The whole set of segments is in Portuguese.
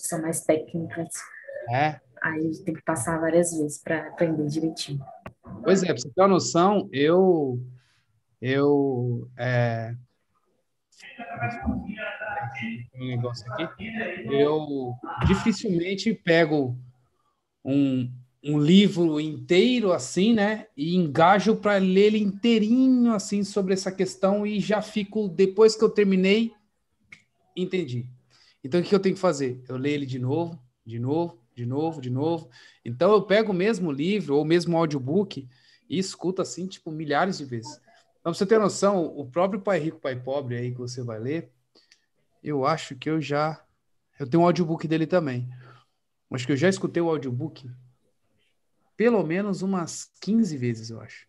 que são mais técnicas. É. Aí a gente tem que passar várias vezes para aprender direitinho. Pois é, para você ter uma noção, eu. Eu. É... Um negócio aqui. Eu dificilmente pego um, um livro inteiro assim, né? E engajo para ler ele inteirinho assim sobre essa questão e já fico depois que eu terminei entendi. Então, o que eu tenho que fazer? Eu leio ele de novo, de novo, de novo, de novo. Então, eu pego o mesmo livro ou o mesmo audiobook e escuto assim, tipo, milhares de vezes. Então, pra você ter noção, o próprio Pai Rico, Pai Pobre aí que você vai ler, eu acho que eu já. Eu tenho um audiobook dele também. Acho que eu já escutei o audiobook pelo menos umas 15 vezes, eu acho.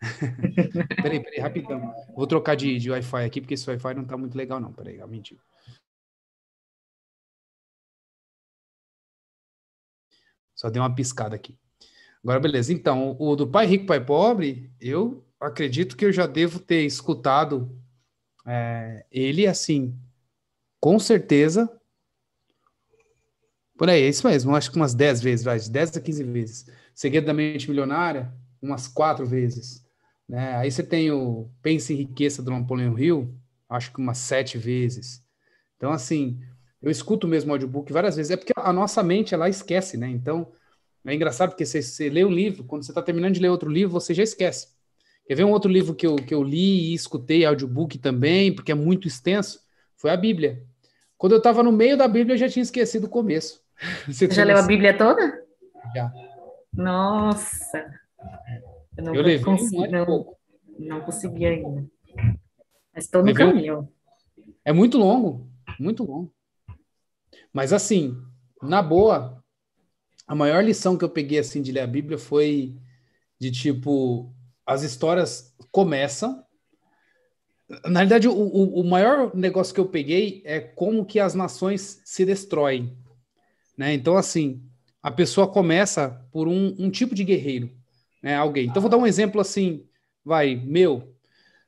peraí, peraí, rapidão. Vou trocar de, de Wi-Fi aqui, porque esse Wi-Fi não tá muito legal, não. Peraí, mentira. Só dei uma piscada aqui. Agora, beleza. Então, o do Pai Rico, Pai Pobre, eu acredito que eu já devo ter escutado é, ele assim, com certeza. Por aí, é isso mesmo. Acho que umas 10 vezes, vai, de 10 a 15 vezes. Segredo da Mente Milionária, umas 4 vezes. Né? Aí você tem o Pense em Riqueza do Napoleão Hill, acho que umas 7 vezes. Então, assim, eu escuto mesmo o audiobook várias vezes. É porque a nossa mente, ela esquece, né? Então, é engraçado porque você, você lê um livro, quando você está terminando de ler outro livro, você já esquece. Quer ver um outro livro que eu, que eu li e escutei audiobook também, porque é muito extenso? Foi a Bíblia. Quando eu estava no meio da Bíblia, eu já tinha esquecido o começo. Você já leu assim? a Bíblia toda? Já. Nossa! Eu não eu levei consigo, não, não consegui ainda. Mas estou no caminho. É muito longo, muito longo. Mas assim, na boa, a maior lição que eu peguei assim de ler a Bíblia foi de tipo as histórias começam. Na verdade, o, o, maior negócio que eu peguei é como que as nações se destroem, né? Então assim, a pessoa começa por um, um tipo de guerreiro, né? Alguém. Então vou dar um exemplo assim, vai meu.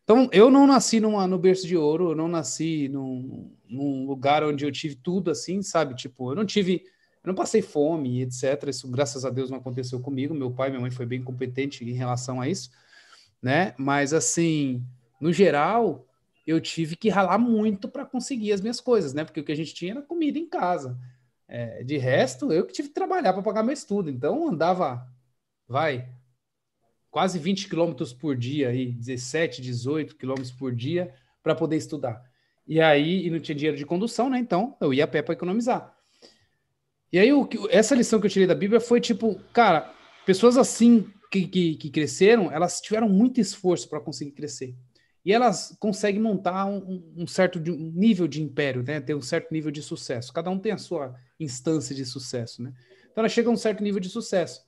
Então eu não nasci numa, no berço de ouro, eu não nasci num, num lugar onde eu tive tudo assim, sabe? Tipo, eu não tive eu não passei fome, etc. Isso, graças a Deus, não aconteceu comigo. Meu pai e minha mãe foi bem competente em relação a isso, né? Mas, assim, no geral, eu tive que ralar muito para conseguir as minhas coisas, né? Porque o que a gente tinha era comida em casa. É, de resto, eu que tive que trabalhar para pagar meu estudo. Então, andava, vai, quase 20 quilômetros por dia, aí, 17, 18 quilômetros por dia, para poder estudar. E aí, e não tinha dinheiro de condução, né? Então, eu ia a pé para economizar. E aí, o, essa lição que eu tirei da Bíblia foi tipo, cara, pessoas assim que, que, que cresceram, elas tiveram muito esforço para conseguir crescer. E elas conseguem montar um, um certo de, um nível de império, né? Ter um certo nível de sucesso. Cada um tem a sua instância de sucesso, né? Então ela chega a um certo nível de sucesso.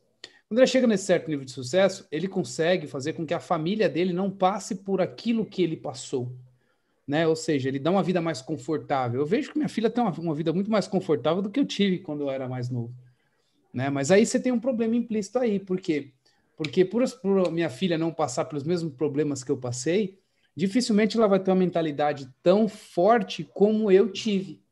Quando ele chega nesse certo nível de sucesso, ele consegue fazer com que a família dele não passe por aquilo que ele passou né? Ou seja, ele dá uma vida mais confortável. Eu vejo que minha filha tem uma, uma vida muito mais confortável do que eu tive quando eu era mais novo, né? Mas aí você tem um problema implícito aí, por quê? Porque por, por minha filha não passar pelos mesmos problemas que eu passei, dificilmente ela vai ter uma mentalidade tão forte como eu tive,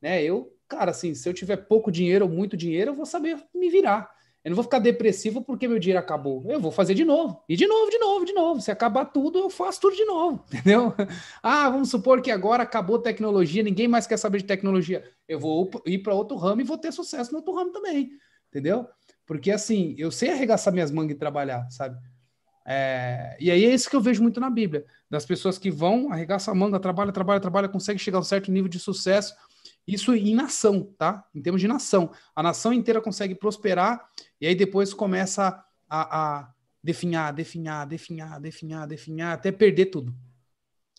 né? Eu, cara, assim, se eu tiver pouco dinheiro ou muito dinheiro, eu vou saber me virar. Eu não vou ficar depressivo porque meu dinheiro acabou. Eu vou fazer de novo. E de novo, de novo, de novo. Se acabar tudo, eu faço tudo de novo, entendeu? Ah, vamos supor que agora acabou tecnologia, ninguém mais quer saber de tecnologia. Eu vou ir para outro ramo e vou ter sucesso no outro ramo também, entendeu? Porque assim, eu sei arregaçar minhas mangas e trabalhar, sabe? É... e aí é isso que eu vejo muito na Bíblia, das pessoas que vão, arregaçam a manga, trabalha, trabalha, trabalha, consegue chegar a um certo nível de sucesso, isso em nação, tá? Em termos de nação. A nação inteira consegue prosperar e aí depois começa a, a definhar, definhar, definhar, definhar, definhar, até perder tudo.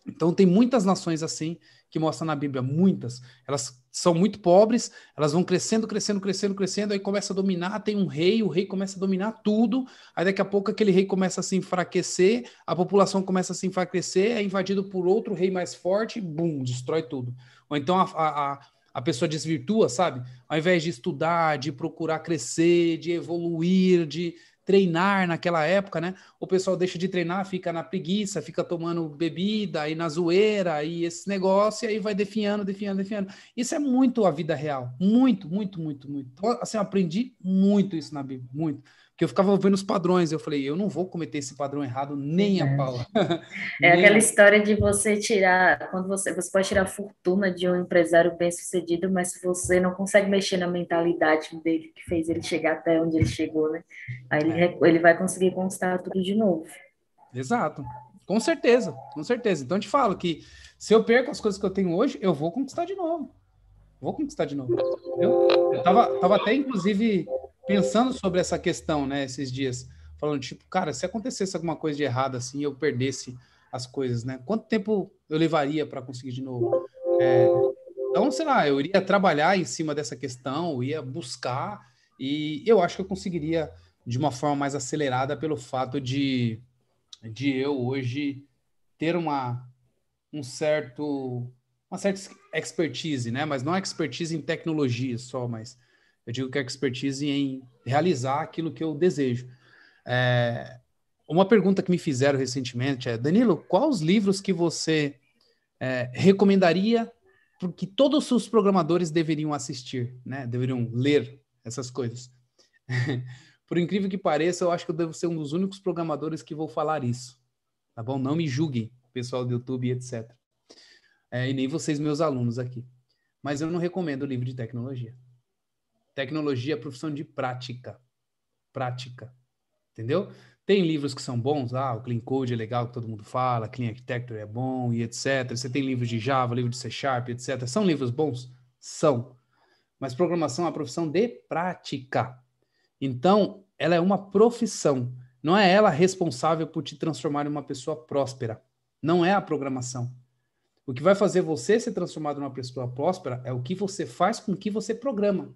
Então tem muitas nações assim que mostra na Bíblia, muitas. Elas são muito pobres, elas vão crescendo, crescendo, crescendo, crescendo, aí começa a dominar, tem um rei, o rei começa a dominar tudo, aí daqui a pouco aquele rei começa a se enfraquecer, a população começa a se enfraquecer, é invadido por outro rei mais forte, bum, destrói tudo. Ou então a, a, a pessoa desvirtua, sabe? Ao invés de estudar, de procurar crescer, de evoluir, de treinar naquela época, né? O pessoal deixa de treinar, fica na preguiça, fica tomando bebida e na zoeira e esse negócio, e aí vai definhando, definhando, definhando. Isso é muito a vida real. Muito, muito, muito, muito. Então, assim, eu aprendi muito isso na Bíblia, muito que eu ficava vendo os padrões. Eu falei, eu não vou cometer esse padrão errado nem a Paula. É aquela a... história de você tirar, quando você, você pode tirar a fortuna de um empresário bem-sucedido, mas se você não consegue mexer na mentalidade dele que fez ele chegar até onde ele chegou, né? Aí ele, é. ele vai conseguir conquistar tudo de novo. Exato. Com certeza, com certeza. Então eu te falo que se eu perco as coisas que eu tenho hoje, eu vou conquistar de novo. Vou conquistar de novo. Eu, eu tava, tava até, inclusive, pensando sobre essa questão, né, esses dias, falando tipo, cara, se acontecesse alguma coisa de errado assim, eu perdesse as coisas, né? Quanto tempo eu levaria para conseguir de novo? É, então, sei lá, eu iria trabalhar em cima dessa questão, ia buscar e eu acho que eu conseguiria de uma forma mais acelerada pelo fato de de eu hoje ter uma um certo uma certa expertise, né? Mas não expertise em tecnologia só, mas eu digo que é expertise em realizar aquilo que eu desejo. É, uma pergunta que me fizeram recentemente é: Danilo, quais livros que você é, recomendaria que todos os programadores deveriam assistir, né? deveriam ler essas coisas? Por incrível que pareça, eu acho que eu devo ser um dos únicos programadores que vou falar isso. Tá bom? Não me julguem, pessoal do YouTube, etc. É, e nem vocês, meus alunos aqui. Mas eu não recomendo o livro de tecnologia. Tecnologia é profissão de prática. Prática. Entendeu? Tem livros que são bons, ah, o Clean Code é legal, que todo mundo fala, Clean Architecture é bom e etc. Você tem livros de Java, livro de C Sharp, etc. São livros bons? São. Mas programação é uma profissão de prática. Então, ela é uma profissão. Não é ela responsável por te transformar em uma pessoa próspera. Não é a programação. O que vai fazer você ser transformado em uma pessoa próspera é o que você faz com o que você programa.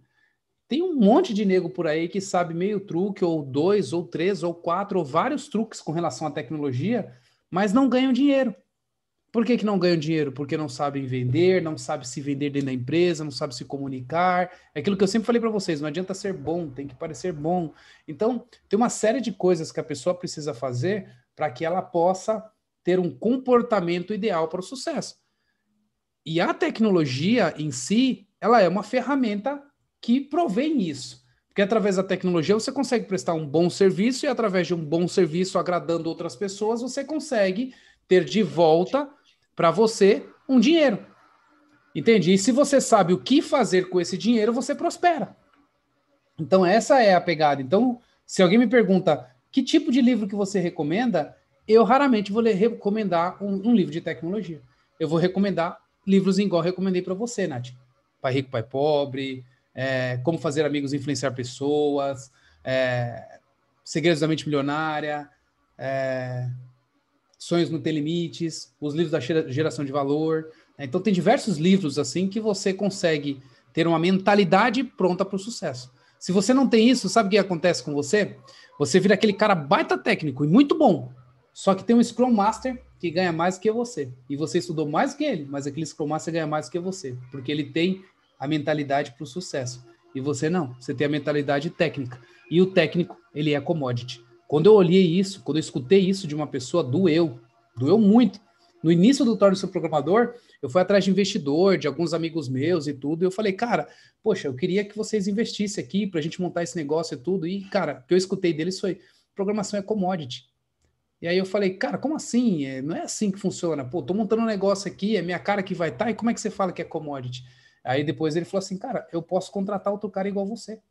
Tem um monte de nego por aí que sabe meio truque, ou dois, ou três, ou quatro, ou vários truques com relação à tecnologia, mas não ganham dinheiro. Por que, que não ganham dinheiro? Porque não sabem vender, não sabem se vender dentro da empresa, não sabem se comunicar. É aquilo que eu sempre falei para vocês: não adianta ser bom, tem que parecer bom. Então, tem uma série de coisas que a pessoa precisa fazer para que ela possa ter um comportamento ideal para o sucesso. E a tecnologia em si, ela é uma ferramenta que provém isso. Porque através da tecnologia você consegue prestar um bom serviço e através de um bom serviço agradando outras pessoas, você consegue ter de volta para você um dinheiro. Entende? E se você sabe o que fazer com esse dinheiro, você prospera. Então essa é a pegada. Então, se alguém me pergunta que tipo de livro que você recomenda, eu raramente vou recomendar um, um livro de tecnologia. Eu vou recomendar livros igual eu recomendei para você, Nath. Pai Rico, Pai Pobre, é, Como Fazer Amigos e Influenciar Pessoas, é, Segredos da Mente Milionária, é, Sonhos Não Tem Limites, os livros da geração de valor. Né? Então, tem diversos livros assim que você consegue ter uma mentalidade pronta para o sucesso. Se você não tem isso, sabe o que acontece com você? Você vira aquele cara baita técnico e muito bom, só que tem um Scrum Master que ganha mais que você. E você estudou mais que ele, mas aquele Scrum Master ganha mais que você, porque ele tem a mentalidade para o sucesso. E você não, você tem a mentalidade técnica. E o técnico, ele é commodity. Quando eu olhei isso, quando eu escutei isso de uma pessoa, doeu, doeu muito. No início do Torno ser Programador, eu fui atrás de investidor, de alguns amigos meus e tudo, e eu falei, cara, poxa, eu queria que vocês investissem aqui para a gente montar esse negócio e tudo. E, cara, o que eu escutei deles foi, programação é commodity. E aí eu falei, cara, como assim? É, não é assim que funciona. Pô, tô montando um negócio aqui, é minha cara que vai estar, tá, e como é que você fala que é commodity? Aí depois ele falou assim, cara, eu posso contratar outro cara igual você.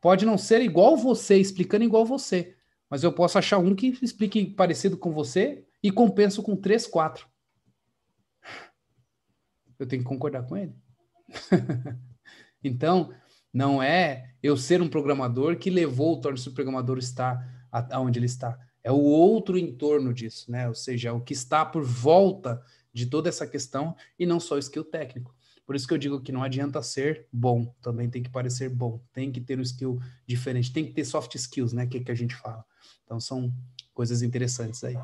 Pode não ser igual você, explicando igual você, mas eu posso achar um que explique parecido com você e compenso com três, quatro. Eu tenho que concordar com ele. então, não é eu ser um programador que levou o torne-se um programador estar aonde ele está. É o outro entorno disso, né? Ou seja, é o que está por volta de toda essa questão e não só o skill técnico. Por isso que eu digo que não adianta ser bom, também tem que parecer bom, tem que ter um skill diferente, tem que ter soft skills, né? Que é que a gente fala. Então são coisas interessantes aí.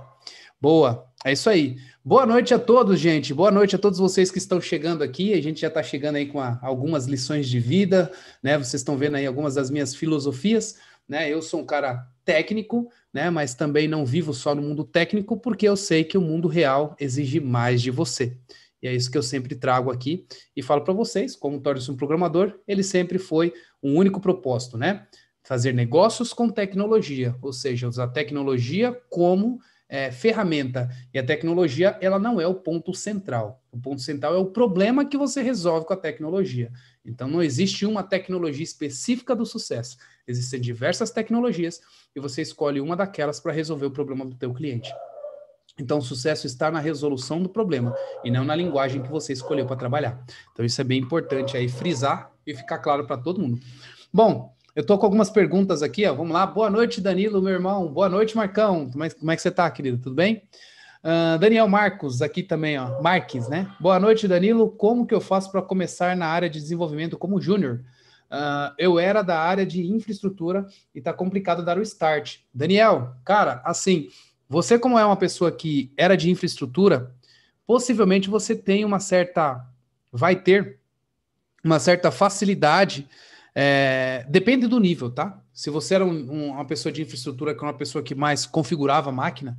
Boa, é isso aí. Boa noite a todos, gente. Boa noite a todos vocês que estão chegando aqui. A gente já está chegando aí com a, algumas lições de vida, né? Vocês estão vendo aí algumas das minhas filosofias né? Eu sou um cara técnico, né? Mas também não vivo só no mundo técnico, porque eu sei que o mundo real exige mais de você. E é isso que eu sempre trago aqui e falo para vocês, como torna se um programador, ele sempre foi um único propósito, né? Fazer negócios com tecnologia, ou seja, usar tecnologia como é, ferramenta. E a tecnologia, ela não é o ponto central. O ponto central é o problema que você resolve com a tecnologia. Então não existe uma tecnologia específica do sucesso. Existem diversas tecnologias e você escolhe uma daquelas para resolver o problema do teu cliente. Então, o sucesso está na resolução do problema e não na linguagem que você escolheu para trabalhar. Então, isso é bem importante aí frisar e ficar claro para todo mundo. Bom, eu tô com algumas perguntas aqui, ó. Vamos lá. Boa noite, Danilo, meu irmão. Boa noite, Marcão. Como é, como é que você está, querido? Tudo bem? Uh, Daniel Marcos, aqui também, ó. Marques, né? Boa noite, Danilo. Como que eu faço para começar na área de desenvolvimento como júnior? Uh, eu era da área de infraestrutura e tá complicado dar o start. Daniel, cara, assim, você como é uma pessoa que era de infraestrutura, possivelmente você tem uma certa, vai ter uma certa facilidade, é, depende do nível, tá? Se você era um, um, uma pessoa de infraestrutura, que é uma pessoa que mais configurava a máquina,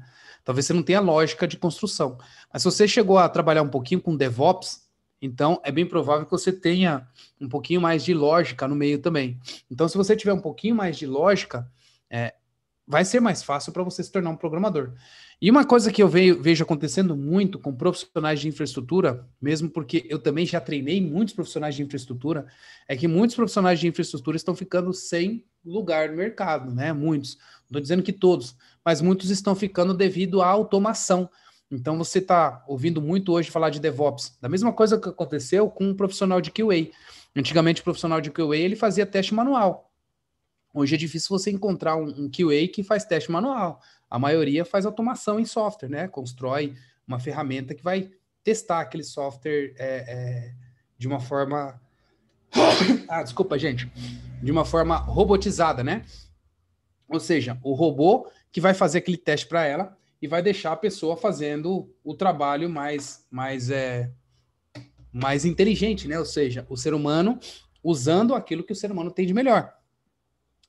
Talvez você não tenha lógica de construção. Mas se você chegou a trabalhar um pouquinho com DevOps, então é bem provável que você tenha um pouquinho mais de lógica no meio também. Então, se você tiver um pouquinho mais de lógica, é, vai ser mais fácil para você se tornar um programador. E uma coisa que eu vejo acontecendo muito com profissionais de infraestrutura, mesmo porque eu também já treinei muitos profissionais de infraestrutura, é que muitos profissionais de infraestrutura estão ficando sem lugar no mercado, né? Muitos. Não estou dizendo que todos, mas muitos estão ficando devido à automação. Então você está ouvindo muito hoje falar de DevOps. Da mesma coisa que aconteceu com um profissional de QA. Antigamente o profissional de QA ele fazia teste manual. Hoje é difícil você encontrar um, um QA que faz teste manual. A maioria faz automação em software, né? Constrói uma ferramenta que vai testar aquele software é, é, de uma forma. ah, desculpa, gente. De uma forma robotizada, né? Ou seja, o robô que vai fazer aquele teste para ela e vai deixar a pessoa fazendo o trabalho mais, mais, é, mais inteligente, né? Ou seja, o ser humano usando aquilo que o ser humano tem de melhor.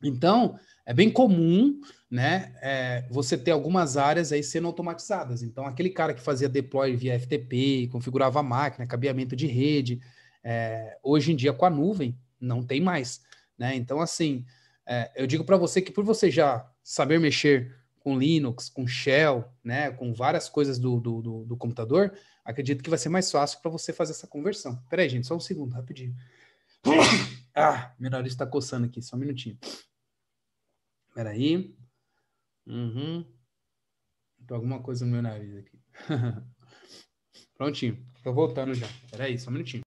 Então, é bem comum, né, é, você ter algumas áreas aí sendo automatizadas. Então, aquele cara que fazia deploy via FTP, configurava a máquina, cabeamento de rede, é, hoje em dia com a nuvem não tem mais, né? Então, assim, é, eu digo para você que por você já saber mexer com Linux, com Shell, né, com várias coisas do, do, do, do computador, acredito que vai ser mais fácil para você fazer essa conversão. Peraí, gente, só um segundo, rapidinho. Ah, meu nariz está coçando aqui, só um minutinho. Peraí. Uhum. Tô alguma coisa no meu nariz aqui. Prontinho, tô voltando já. Peraí, só um minutinho.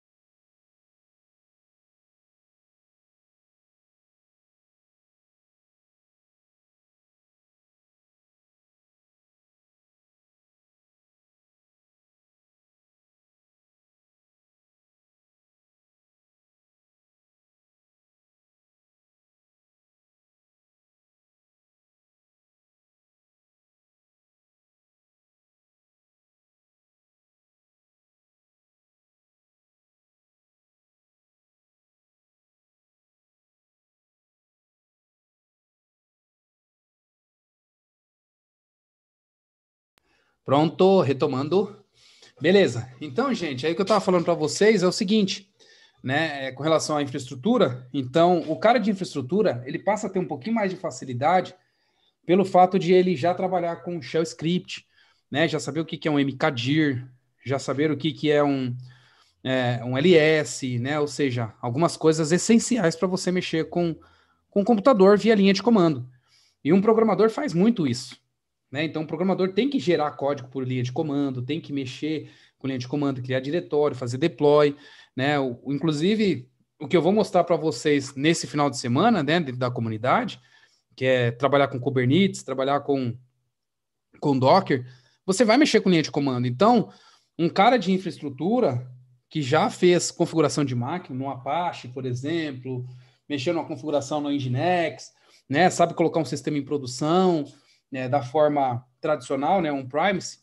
Pronto, retomando. Beleza. Então, gente, aí que eu estava falando para vocês é o seguinte, né, é, com relação à infraestrutura, então o cara de infraestrutura, ele passa a ter um pouquinho mais de facilidade pelo fato de ele já trabalhar com shell script, né, já saber o que que é um mkdir, já saber o que que é um é, um LS, né? Ou seja, algumas coisas essenciais para você mexer com, com o computador via linha de comando. E um programador faz muito isso, né? Então, o programador tem que gerar código por linha de comando, tem que mexer com linha de comando, criar diretório, fazer deploy. Né? O, inclusive, o que eu vou mostrar para vocês nesse final de semana, né, dentro da comunidade, que é trabalhar com Kubernetes, trabalhar com, com Docker, você vai mexer com linha de comando. Então, um cara de infraestrutura que já fez configuração de máquina no Apache, por exemplo, mexeu numa configuração no Nginx, né, sabe colocar um sistema em produção, né, da forma tradicional, né, um primacy,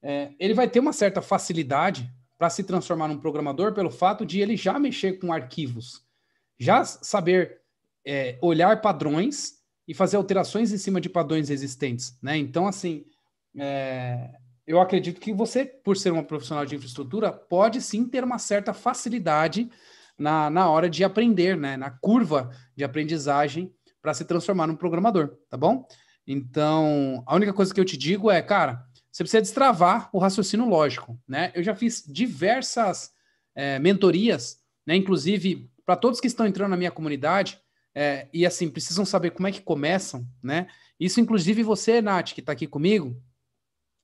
é, ele vai ter uma certa facilidade para se transformar num programador pelo fato de ele já mexer com arquivos, já saber é, olhar padrões e fazer alterações em cima de padrões existentes, né? Então, assim, é, eu acredito que você, por ser uma profissional de infraestrutura, pode sim ter uma certa facilidade na, na hora de aprender, né? Na curva de aprendizagem para se transformar num programador, tá bom? Então, a única coisa que eu te digo é, cara, você precisa destravar o raciocínio lógico, né? Eu já fiz diversas é, mentorias, né? Inclusive, para todos que estão entrando na minha comunidade, é, e assim, precisam saber como é que começam, né? Isso, inclusive, você, Nath, que está aqui comigo,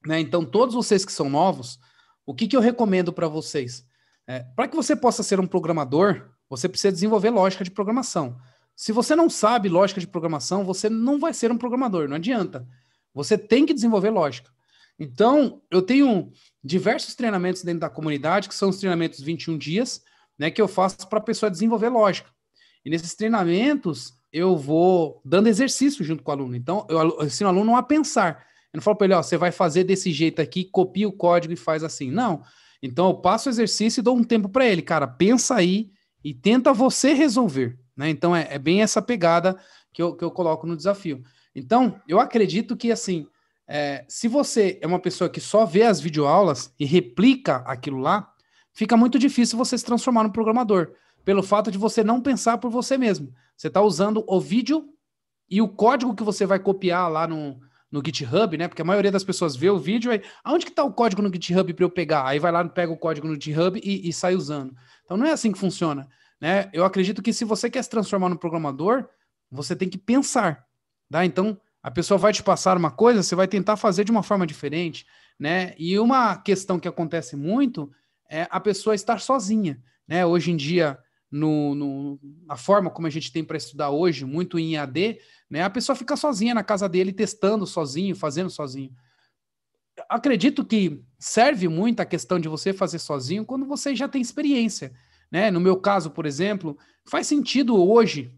né? Então, todos vocês que são novos, o que, que eu recomendo para vocês? É, eh, para que você possa ser um programador, você precisa desenvolver lógica de programação. Se você não sabe lógica de programação, você não vai ser um programador, não adianta. Você tem que desenvolver lógica. Então, eu tenho diversos treinamentos dentro da comunidade, que são os treinamentos 21 dias, né, que eu faço para a pessoa desenvolver lógica. E nesses treinamentos, eu vou dando exercício junto com o aluno. Então, eu ensino o aluno a pensar. Eu não falo para ele, ó, você vai fazer desse jeito aqui, copia o código e faz assim. Não. Então, eu passo o exercício e dou um tempo para ele. Cara, pensa aí e tenta você resolver. Né? Então, é, é, bem essa pegada que eu, que eu coloco no desafio. Então, eu acredito que, assim, é, se você é uma pessoa que só vê as videoaulas e replica aquilo lá, fica muito difícil você se transformar num programador, pelo fato de você não pensar por você mesmo. Você está usando o vídeo e o código que você vai copiar lá no, no GitHub, né? Porque a maioria das pessoas vê o vídeo aí, aonde que está o código no GitHub para eu pegar? Aí vai lá, pega o código no GitHub e, e sai usando. Então não é assim que funciona. Né? Eu acredito que se você quer se transformar no programador, você tem que pensar. Tá? Então, a pessoa vai te passar uma coisa, você vai tentar fazer de uma forma diferente. Né? E uma questão que acontece muito é a pessoa estar sozinha. Né? Hoje em dia, no, no, na forma como a gente tem para estudar hoje, muito em AD, né? a pessoa fica sozinha na casa dele, testando sozinho, fazendo sozinho. Acredito que serve muito a questão de você fazer sozinho quando você já tem experiência. Né? No meu caso, por exemplo, faz sentido hoje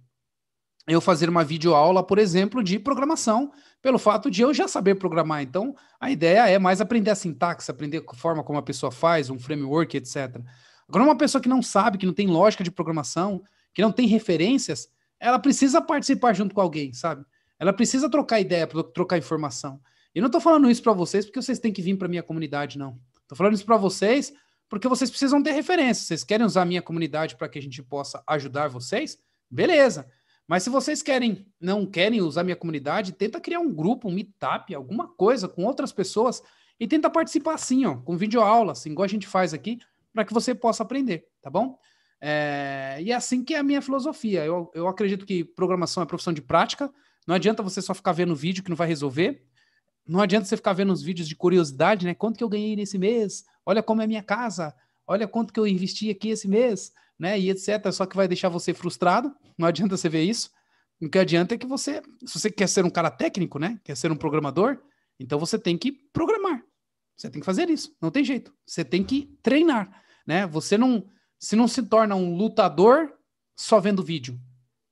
eu fazer uma videoaula, por exemplo, de programação, pelo fato de eu já saber programar. Então, a ideia é mais aprender a sintaxe, aprender a forma como a pessoa faz, um framework, etc. Agora, uma pessoa que não sabe, que não tem lógica de programação, que não tem referências, ela precisa participar junto com alguém, sabe? Ela precisa trocar ideia, trocar informação. E não estou falando isso para vocês porque vocês têm que vir para minha comunidade, não. Estou falando isso para vocês porque vocês precisam ter referência. Vocês querem usar a minha comunidade para que a gente possa ajudar vocês? Beleza. Mas se vocês querem, não querem usar minha comunidade, tenta criar um grupo, um meetup, alguma coisa com outras pessoas e tenta participar assim, ó, com videoaula, assim, igual a gente faz aqui, para que você possa aprender, tá bom? É, e é assim que é a minha filosofia. Eu, eu acredito que programação é profissão de prática. Não adianta você só ficar vendo vídeo que não vai resolver. Não adianta você ficar vendo os vídeos de curiosidade, né? Quanto que eu ganhei nesse mês? olha como é minha casa, olha quanto que eu investi aqui esse mês, né? E etc. Só que vai deixar você frustrado, não adianta você ver isso. O que adianta é que você, se você quer ser um cara técnico, né? Quer ser um programador, então você tem que programar. Você tem que fazer isso, não tem jeito. Você tem que treinar, né? Você não se não se torna um lutador só vendo vídeo.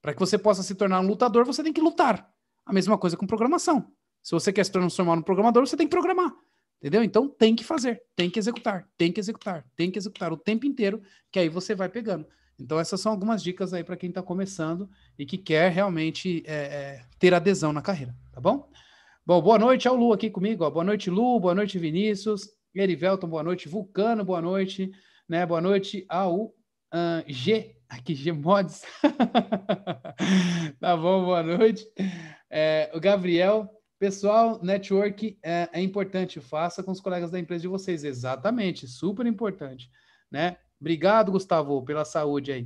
Para que você possa se tornar um lutador, você tem que lutar. A mesma coisa com programação. Se você quer se transformar num programador, você tem que programar. Entendeu? Então tem que fazer, tem que executar, tem que executar, tem que executar o tempo inteiro, que aí você vai pegando. Então, essas são algumas dicas aí para quem está começando e que quer realmente é, é, ter adesão na carreira, tá bom? Bom, boa noite ao Lu aqui comigo. Ó. Boa noite, Lu. Boa noite, Vinícius. Erivelton, boa noite. Vulcano, boa noite. Né? Boa noite ao uh, G, aqui, G Mods. tá bom, boa noite. É, o Gabriel, Pessoal, network é, é, importante, faça com os colegas da empresa de vocês, exatamente, super importante, né? Obrigado, Gustavo, pela saúde aí.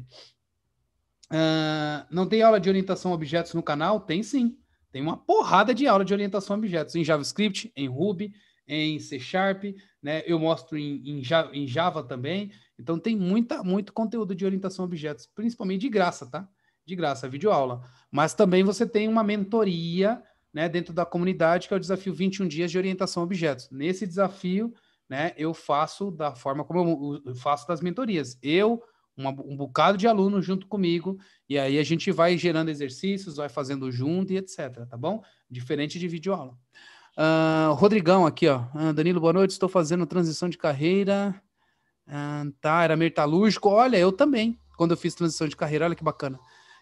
Uh, não tem aula de orientação a objetos no canal? Tem sim, tem uma porrada de aula de orientação a objetos em JavaScript, em Ruby, em C Sharp, né? Eu mostro em, em, Java, em Java também, então tem muita, muito conteúdo de orientação a objetos, principalmente de graça, tá? De graça, vídeo aula. Mas também você tem uma mentoria né, dentro da comunidade, que é o desafio 21 dias de orientação a objetos. Nesse desafio, né, eu faço da forma como eu faço das mentorias. Eu, uma, um bocado de aluno junto comigo, e aí a gente vai gerando exercícios, vai fazendo junto e etc, tá bom? Diferente de videoaula. Uh, Rodrigão aqui, ó. Uh, Danilo, boa noite. Estou fazendo transição de carreira. Uh, tá, era metalúrgico. Olha, eu também, quando eu fiz transição de carreira, olha que bacana.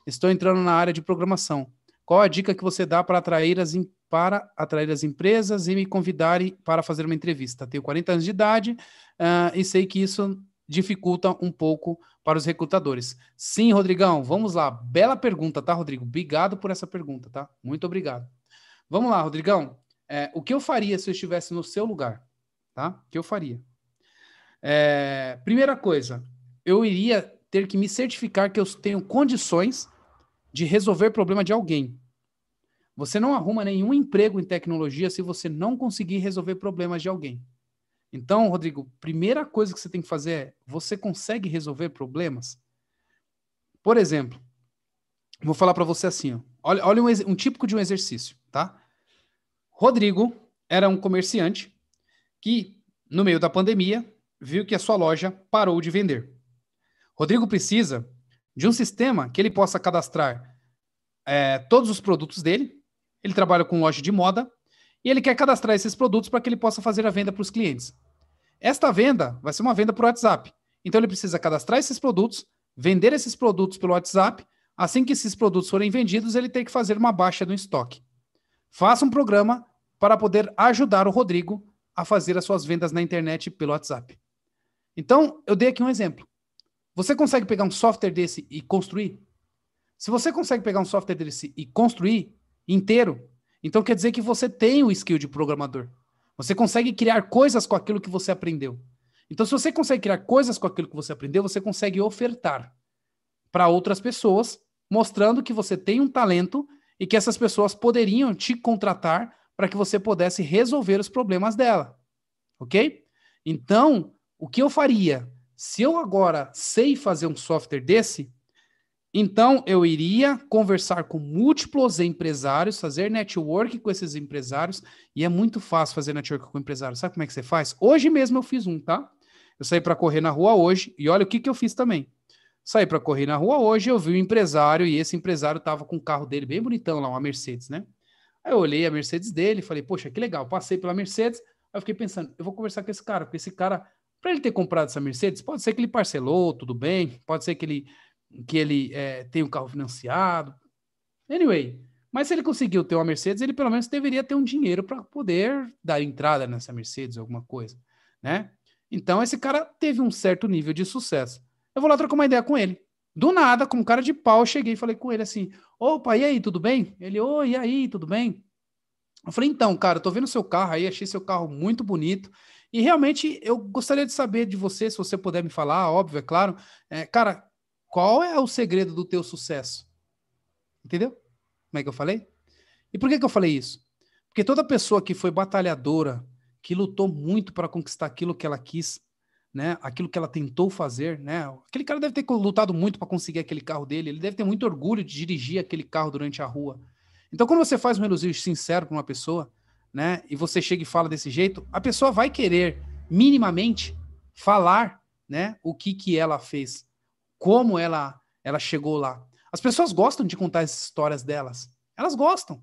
Estou entrando na área de programação. Qual a dica que você dá para atrair as, para atrair as empresas e me convidarem para fazer uma entrevista? Tenho 40 anos de idade uh, e sei que isso dificulta um pouco para os recrutadores. Sim, Rodrigão, vamos lá. Bela pergunta, tá, Rodrigo? Obrigado por essa pergunta, tá? Muito obrigado. Vamos lá, Rodrigão. É, o que eu faria se eu estivesse no seu lugar? Tá? O que eu faria? É, primeira coisa, eu iria ter que me certificar que eu tenho condições de resolver problema de alguém. Você não arruma nenhum emprego em tecnologia se você não conseguir resolver problemas de alguém. Então, Rodrigo, primeira coisa que você tem que fazer é: você consegue resolver problemas? Por exemplo, vou falar para você assim: ó, olha, olha um, um, típico de um exercício, tá? Rodrigo era um comerciante que, no meio da pandemia, viu que a sua loja parou de vender. Rodrigo precisa de um sistema que ele possa cadastrar é, todos os produtos dele, ele trabalha com loja de moda e ele quer cadastrar esses produtos para que ele possa fazer a venda para os clientes. Esta venda vai ser uma venda por WhatsApp. Então ele precisa cadastrar esses produtos, vender esses produtos pelo WhatsApp. Assim que esses produtos forem vendidos, ele tem que fazer uma baixa do estoque. Faça um programa para poder ajudar o Rodrigo a fazer as suas vendas na internet pelo WhatsApp. Então, eu dei aqui um exemplo. Você consegue pegar um software desse e construir? Se você consegue pegar um software desse e construir, inteiro. Então quer dizer que você tem o skill de programador. Você consegue criar coisas com aquilo que você aprendeu. Então, se você consegue criar coisas com aquilo que você aprendeu, você consegue ofertar para outras pessoas, mostrando que você tem um talento e que essas pessoas poderiam te contratar para que você pudesse resolver os problemas dela. Ok? Então, o que eu faria? Se eu agora sei fazer um software desse, então, eu iria conversar com múltiplos empresários, fazer network com esses empresários, e é muito fácil fazer network com empresários. Sabe como é que você faz? Hoje mesmo eu fiz um, tá? Eu saí para correr na rua hoje, e olha o que, que eu fiz também. Saí para correr na rua hoje, eu vi um empresário, e esse empresário estava com o carro dele bem bonitão lá, uma Mercedes, né? Aí eu olhei a Mercedes dele, falei, poxa, que legal, passei pela Mercedes, aí eu fiquei pensando, eu vou conversar com esse cara, porque esse cara para ele ter comprado essa Mercedes, pode ser que ele parcelou, tudo bem, pode ser que ele que ele é, tem o um carro financiado. Anyway, mas se ele conseguiu ter uma Mercedes, ele pelo menos deveria ter um dinheiro para poder dar entrada nessa Mercedes, alguma coisa, né? Então esse cara teve um certo nível de sucesso. Eu vou lá trocar uma ideia com ele. Do nada, com cara de pau, eu cheguei e falei com ele assim: "Opa, e aí, tudo bem?" Ele: "Oi, e aí, tudo bem?" Eu falei: "Então, cara, eu tô vendo seu carro aí, achei seu carro muito bonito. E realmente eu gostaria de saber de você, se você puder me falar, óbvio, é claro. É, cara, qual é o segredo do teu sucesso? Entendeu? Como é que eu falei? E por que, que eu falei isso? Porque toda pessoa que foi batalhadora, que lutou muito para conquistar aquilo que ela quis, né? Aquilo que ela tentou fazer, né? Aquele cara deve ter lutado muito para conseguir aquele carro dele, ele deve ter muito orgulho de dirigir aquele carro durante a rua. Então, quando você faz um elogio sincero para uma pessoa, né? E você chega e fala desse jeito, a pessoa vai querer minimamente falar, né? O que que ela fez, como ela ela chegou lá. As pessoas gostam de contar as histórias delas. Elas gostam.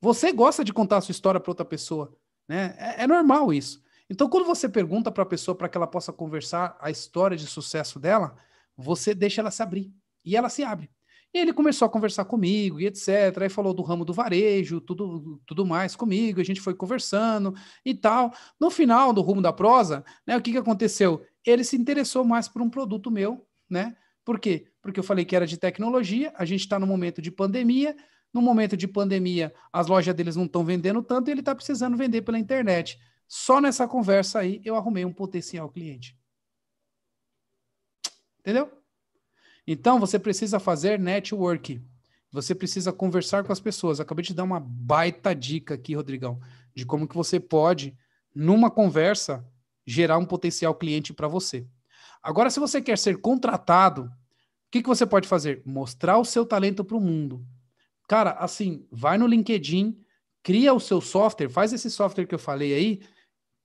Você gosta de contar a sua história para outra pessoa, né? É, é, normal isso. Então, quando você pergunta para a pessoa para que ela possa conversar a história de sucesso dela, você deixa ela se abrir e ela se abre. E ele começou a conversar comigo e etc. Aí falou do ramo do varejo, tudo, tudo mais comigo. A gente foi conversando e tal. No final do rumo da prosa, né, o que, que aconteceu? Ele se interessou mais por um produto meu, né? Por quê? Porque eu falei que era de tecnologia, a gente está no momento de pandemia, no momento de pandemia, as lojas deles não estão vendendo tanto e ele está precisando vender pela internet. Só nessa conversa aí eu arrumei um potencial cliente. Entendeu? Então você precisa fazer network. Você precisa conversar com as pessoas. acabei de dar uma baita dica aqui, Rodrigão, de como que você pode, numa conversa, gerar um potencial cliente para você. Agora, se você quer ser contratado, o que, que você pode fazer? Mostrar o seu talento para o mundo. Cara, assim, vai no LinkedIn, cria o seu software, faz esse software que eu falei aí,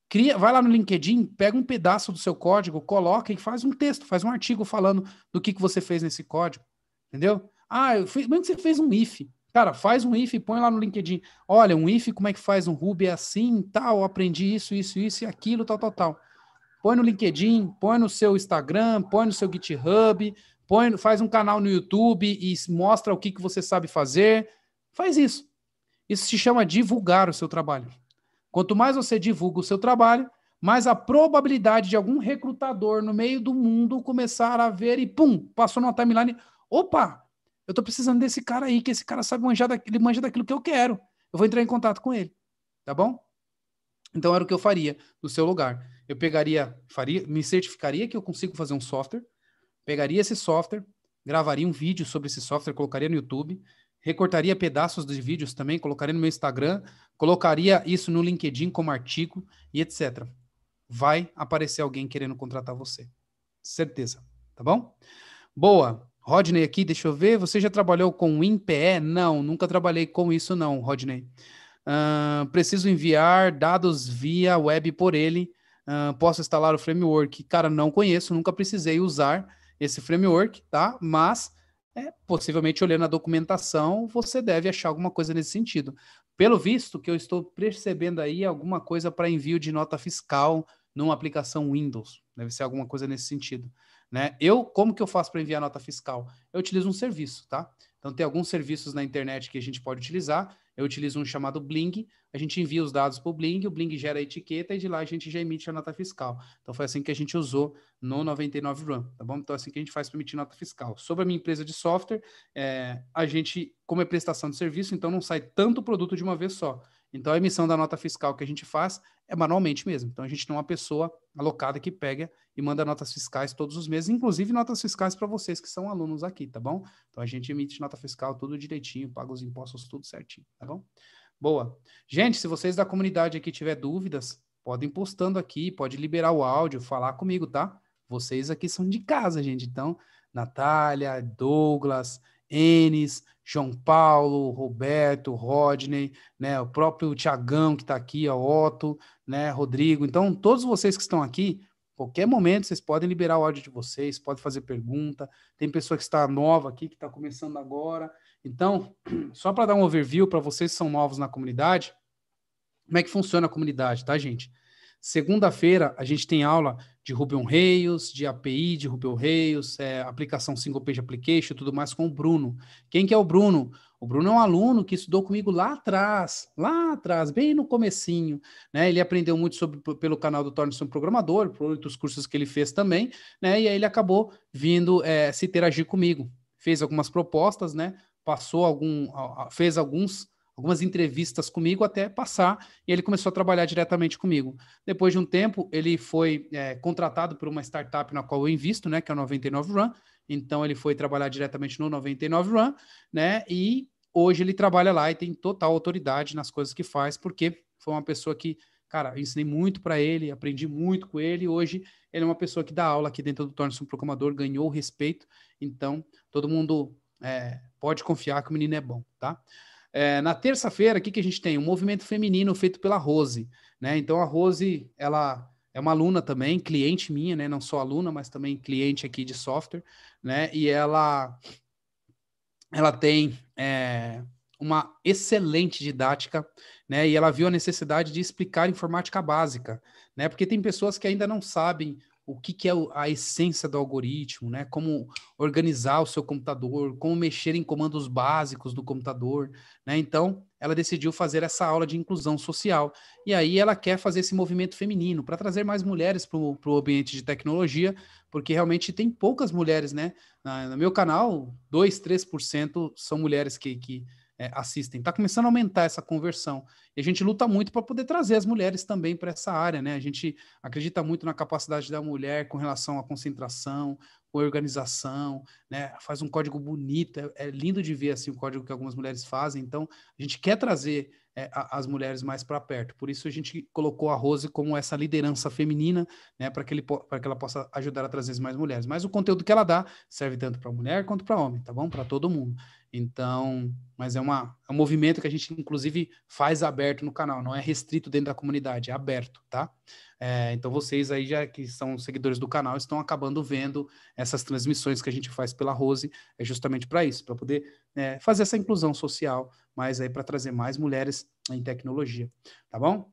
cria, vai lá no LinkedIn, pega um pedaço do seu código, coloca e faz um texto, faz um artigo falando do que, que você fez nesse código, entendeu? Ah, eu fiz, que você fez um if. Cara, faz um if e põe lá no LinkedIn. Olha, um if, como é que faz um Ruby é assim, tal, aprendi isso, isso, isso e aquilo, tal, tal, tal põe no LinkedIn, põe no seu Instagram, põe no seu GitHub, põe, faz um canal no YouTube e mostra o que, que você sabe fazer. Faz isso. Isso se chama divulgar o seu trabalho. Quanto mais você divulga o seu trabalho, mais a probabilidade de algum recrutador no meio do mundo começar a ver e pum, passou numa timeline. Opa, eu estou precisando desse cara aí, que esse cara sabe manjar daquilo, manja daquilo que eu quero. Eu vou entrar em contato com ele, tá bom? Então era o que eu faria no seu lugar eu pegaria, faria, me certificaria que eu consigo fazer um software, pegaria esse software, gravaria um vídeo sobre esse software, colocaria no YouTube, recortaria pedaços de vídeos também, colocaria no meu Instagram, colocaria isso no LinkedIn como artigo e etc. Vai aparecer alguém querendo contratar você. Certeza, tá bom? Boa. Rodney aqui, deixa eu ver. Você já trabalhou com WinPE? Não, nunca trabalhei com isso não, Rodney. Uh, preciso enviar dados via web por ele Uh, posso instalar o framework? Cara, não conheço, nunca precisei usar esse framework, tá? Mas é, possivelmente olhando a documentação, você deve achar alguma coisa nesse sentido. Pelo visto que eu estou percebendo aí alguma coisa para envio de nota fiscal numa aplicação Windows, deve ser alguma coisa nesse sentido, né? Eu como que eu faço para enviar nota fiscal? Eu utilizo um serviço, tá? Então tem alguns serviços na internet que a gente pode utilizar eu utilizo um chamado Bling, a gente envia os dados para o Bling, o Bling gera a etiqueta e de lá a gente já emite a nota fiscal. Então foi assim que a gente usou no 99 Run, tá bom? Então é assim que a gente faz para emitir nota fiscal. Sobre a minha empresa de software, é, a gente, como é prestação de serviço, então não sai tanto produto de uma vez só. Então, a emissão da nota fiscal que a gente faz é manualmente mesmo. Então, a gente tem é uma pessoa alocada que pega e manda notas fiscais todos os meses, inclusive notas fiscais para vocês que são alunos aqui, tá bom? Então, a gente emite nota fiscal tudo direitinho, paga os impostos tudo certinho, tá bom? Boa. Gente, se vocês da comunidade aqui tiver dúvidas, podem postando aqui, pode liberar o áudio, falar comigo, tá? Vocês aqui são de casa, gente. Então, Natália, Douglas, Enes, João Paulo, Roberto, Rodney, né, o próprio Tiagão que está aqui, o Otto, né, Rodrigo. Então, todos vocês que estão aqui, qualquer momento vocês podem liberar o áudio de vocês, pode fazer pergunta. Tem pessoa que está nova aqui, que está começando agora. Então, só para dar um overview para vocês que são novos na comunidade, como é que funciona a comunidade, tá, gente? Segunda-feira a gente tem aula de Ruby on Rails, de API de Ruby on Rails, é, aplicação single page application, tudo mais com o Bruno. Quem que é o Bruno? O Bruno é um aluno que estudou comigo lá atrás, lá atrás, bem no comecinho, né? Ele aprendeu muito sobre pelo canal do Torne-se um programador, por outros cursos que ele fez também, né? E aí ele acabou vindo é, se interagir comigo, fez algumas propostas, né? Passou algum, fez alguns algumas entrevistas comigo até passar, e ele começou a trabalhar diretamente comigo. Depois de um tempo, ele foi é, contratado por uma startup na qual eu invisto, né, que é o 99 Run, então ele foi trabalhar diretamente no 99 Run, né, e hoje ele trabalha lá e tem total autoridade nas coisas que faz, porque foi uma pessoa que, cara, eu ensinei muito para ele, aprendi muito com ele, e hoje ele é uma pessoa que dá aula aqui dentro do Torna-se um Programador, ganhou respeito, então todo mundo... É, pode confiar que o menino é bom, tá? É, na terça-feira, o que, que a gente tem? Um movimento feminino feito pela Rose. Né? Então a Rose, ela é uma aluna também, cliente minha, né? Não só aluna, mas também cliente aqui de software, né? E ela, ela tem é, uma excelente didática, né? E ela viu a necessidade de explicar informática básica, né? Porque tem pessoas que ainda não sabem o que, que é a essência do algoritmo, né? Como organizar o seu computador, como mexer em comandos básicos do computador, né? Então, ela decidiu fazer essa aula de inclusão social. E aí ela quer fazer esse movimento feminino para trazer mais mulheres para o ambiente de tecnologia, porque realmente tem poucas mulheres, né? Na, no meu canal, 2, 3% são mulheres que, que, é, assistem. Está começando a aumentar essa conversão. E a gente luta muito para poder trazer as mulheres também para essa área, né? A gente acredita muito na capacidade da mulher com relação à concentração, com organização, né? Faz um código bonito, é, é, lindo de ver assim o código que algumas mulheres fazem. Então, a gente quer trazer é, a, as mulheres mais para perto. Por isso a gente colocou a Rose como essa liderança feminina, né? Para que, ele, que ela possa ajudar a trazer mais mulheres. Mas o conteúdo que ela dá serve tanto para mulher quanto para homem, tá bom? Para todo mundo. Então, mas é, uma, é um movimento que a gente, inclusive, faz aberto no canal, não é restrito dentro da comunidade, é aberto, tá? É, então, vocês aí, já que são seguidores do canal, estão acabando vendo essas transmissões que a gente faz pela Rose, é justamente para isso, para poder é, fazer essa inclusão social, mas aí para trazer mais mulheres em tecnologia, tá bom?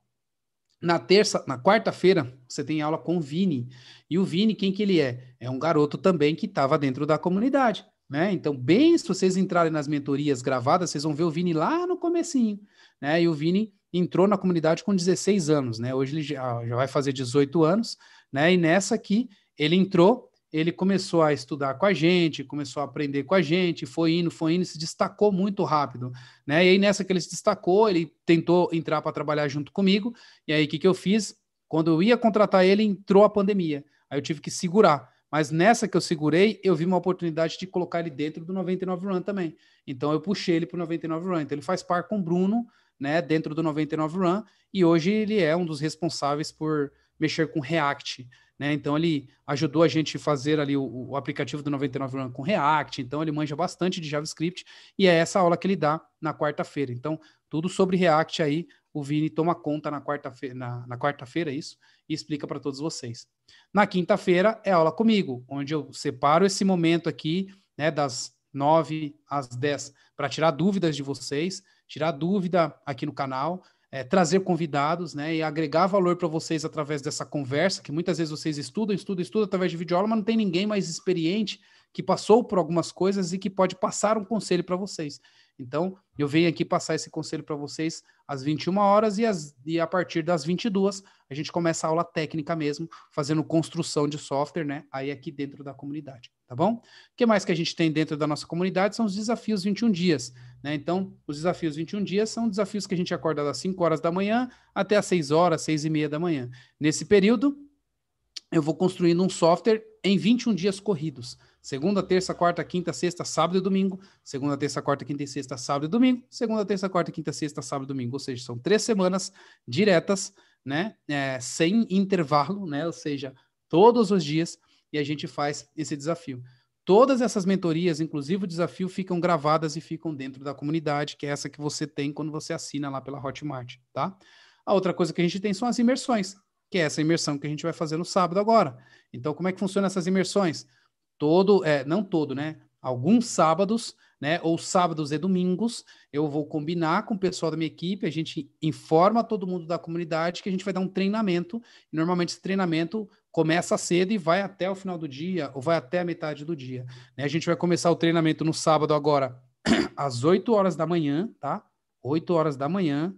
Na terça, na quarta-feira, você tem aula com o Vini. E o Vini, quem que ele é? É um garoto também que estava dentro da comunidade né? Então, bem, se vocês entrarem nas mentorias gravadas, vocês vão ver o Vini lá no comecinho, né? E o Vini entrou na comunidade com 16 anos, né? Hoje ele já, vai fazer 18 anos, né? E nessa aqui, ele entrou, ele começou a estudar com a gente, começou a aprender com a gente, foi indo, foi indo, se destacou muito rápido, né? E aí nessa que ele se destacou, ele tentou entrar para trabalhar junto comigo, e aí o que, que eu fiz? Quando eu ia contratar ele, entrou a pandemia, aí eu tive que segurar, mas nessa que eu segurei, eu vi uma oportunidade de colocar ele dentro do 99 Run também. Então eu puxei ele para o 99 Run. Então ele faz par com o Bruno, né, dentro do 99 Run, e hoje ele é um dos responsáveis por mexer com React. Né? Então ele ajudou a gente a fazer ali o, o, aplicativo do 99 Run com React, então ele manja bastante de JavaScript e é essa aula que ele dá na quarta-feira. Então, tudo sobre React aí, o Vini toma conta na quarta-feira, na, na quarta-feira é isso, e explica para todos vocês. Na quinta-feira é aula comigo, onde eu separo esse momento aqui, né, das nove às dez para tirar dúvidas de vocês, tirar dúvida aqui no canal, é, trazer convidados, né, e agregar valor para vocês através dessa conversa, que muitas vezes vocês estudam, estudam, estudam através de videoaula, mas não tem ninguém mais experiente que passou por algumas coisas e que pode passar um conselho para vocês. Então, eu venho aqui passar esse conselho para vocês às 21 horas e, as, e a partir das 22 a gente começa a aula técnica mesmo, fazendo construção de software, né? Aí aqui dentro da comunidade, tá bom? O que mais que a gente tem dentro da nossa comunidade são os desafios 21 dias, né? Então, os desafios 21 dias são desafios que a gente acorda das 5 horas da manhã até as 6 horas, 6 e meia da manhã. Nesse período, eu vou construindo um software em 21 dias corridos. Segunda, terça, quarta, quinta, sexta, sábado e domingo. Segunda, terça, quarta, quinta e sexta, sábado e domingo. Segunda, terça, quarta, quinta, sexta, sábado e domingo. Ou seja, são três semanas diretas, né? É, sem intervalo, né? Ou seja, todos os dias e a gente faz esse desafio. Todas essas mentorias, inclusive o desafio, ficam gravadas e ficam dentro da comunidade, que é essa que você tem quando você assina lá pela Hotmart, tá? A outra coisa que a gente tem são as imersões, que é essa imersão que a gente vai fazer no sábado agora. Então, como é que funciona essas imersões? Todo, é, não todo, né? Alguns sábados, né? Ou sábados e domingos, eu vou combinar com o pessoal da minha equipe, a gente informa todo mundo da comunidade que a gente vai dar um treinamento. normalmente esse treinamento começa cedo e vai até o final do dia, ou vai até a metade do dia. Né? A gente vai começar o treinamento no sábado agora, às 8 horas da manhã, tá? 8 horas da manhã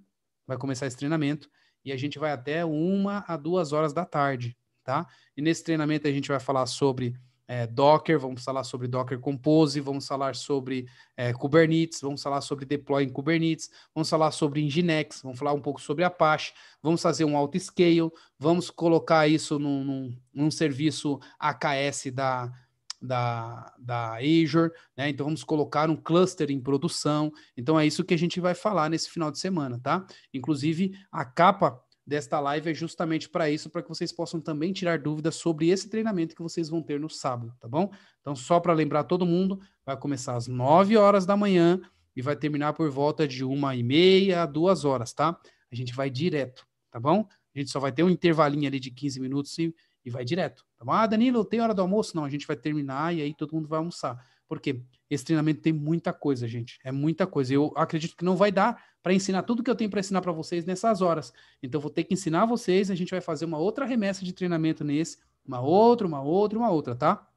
vai começar esse treinamento e a gente vai até uma a duas horas da tarde, tá? E nesse treinamento a gente vai falar sobre é, Docker, vamos falar sobre Docker Compose, vamos falar sobre é, Kubernetes, vamos falar sobre deploy em Kubernetes, vamos falar sobre Nginx, vamos falar um pouco sobre Apache, vamos fazer um auto-scale, vamos colocar isso num, num, num serviço AKS da, da, da Azure, né? Então vamos colocar um cluster em produção. Então é isso que a gente vai falar nesse final de semana, tá? Inclusive, a capa desta live é justamente para isso, para que vocês possam também tirar dúvidas sobre esse treinamento que vocês vão ter no sábado, tá bom? Então, só para lembrar todo mundo, vai começar às 9 horas da manhã e vai terminar por volta de uma e meia duas horas, tá? A gente vai direto, tá bom? A gente só vai ter um intervalinho ali de 15 minutos e, e vai direto. Tá bom? Ah, Danilo, tem hora do almoço? Não, a gente vai terminar e aí todo mundo vai almoçar. Porque esse treinamento tem muita coisa, gente. É muita coisa. Eu acredito que não vai dar para ensinar tudo que eu tenho para ensinar para vocês nessas horas. Então, vou ter que ensinar vocês. A gente vai fazer uma outra remessa de treinamento nesse, uma outra, uma outra, uma outra, tá?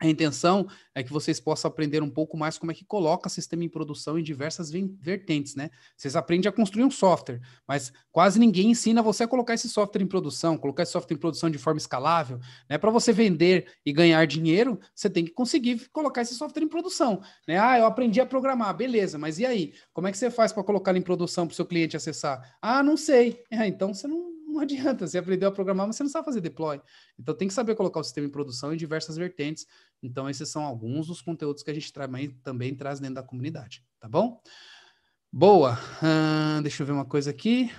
A intenção é que vocês possam aprender um pouco mais como é que coloca sistema em produção em diversas vertentes, né? Vocês aprendem a construir um software, mas quase ninguém ensina você a colocar esse software em produção, colocar esse software em produção de forma escalável, né? Para você vender e ganhar dinheiro, você tem que conseguir colocar esse software em produção, né? Ah, eu aprendi a programar, beleza, mas e aí? Como é que você faz para colocar em produção para o seu cliente acessar? Ah, não sei. É, então você não não adianta. Você aprendeu a programar, mas você não sabe fazer deploy. Então tem que saber colocar o sistema em produção em diversas vertentes. Então, esses são alguns dos conteúdos que a gente também, também traz dentro da comunidade, tá bom? Boa. Uh, deixa eu ver uma coisa aqui.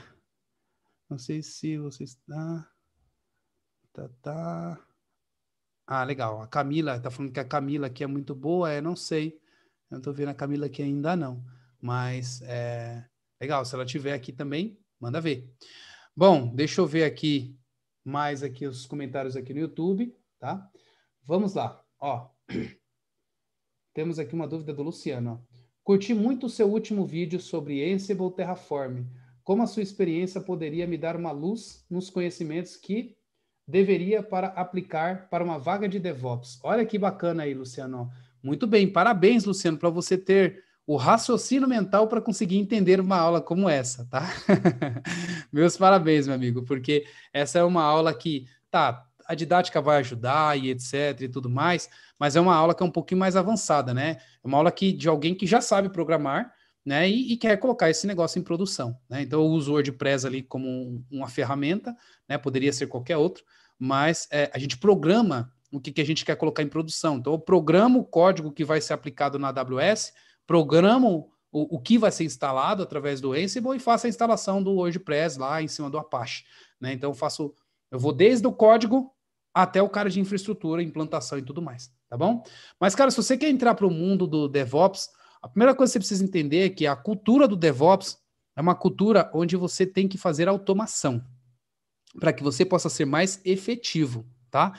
Não sei se você está. Tá, tá. Ah, legal. A Camila está falando que a Camila aqui é muito boa. É, não sei. Eu não estou vendo a Camila aqui ainda não. Mas é legal. Se ela tiver aqui também, manda ver. Bom, deixa eu ver aqui mais aqui os comentários aqui no YouTube, tá? Vamos lá, ó. Temos aqui uma dúvida do Luciano. Ó. Curti muito o seu último vídeo sobre Ansible Terraform. Como a sua experiência poderia me dar uma luz nos conhecimentos que deveria para aplicar para uma vaga de DevOps? Olha que bacana aí, Luciano. Muito bem, parabéns, Luciano, para você ter o raciocínio mental para conseguir entender uma aula como essa, tá? Meus parabéns, meu amigo, porque essa é uma aula que, tá, a didática vai ajudar e etc e tudo mais, mas é uma aula que é um pouquinho mais avançada, né? É uma aula que de alguém que já sabe programar, né, e, e, quer colocar esse negócio em produção, né? Então eu uso o WordPress ali como um, uma ferramenta, né? Poderia ser qualquer outro, mas é, a gente programa o que, que a gente quer colocar em produção. Então eu programo o código que vai ser aplicado na AWS programam o, o, que vai ser instalado através do Ansible e faço a instalação do WordPress lá em cima do Apache. Né? Então eu faço, eu vou desde o código até o cara de infraestrutura, implantação e tudo mais, tá bom? Mas, cara, se você quer entrar para o mundo do DevOps, a primeira coisa que você precisa entender é que a cultura do DevOps é uma cultura onde você tem que fazer automação para que você possa ser mais efetivo, tá?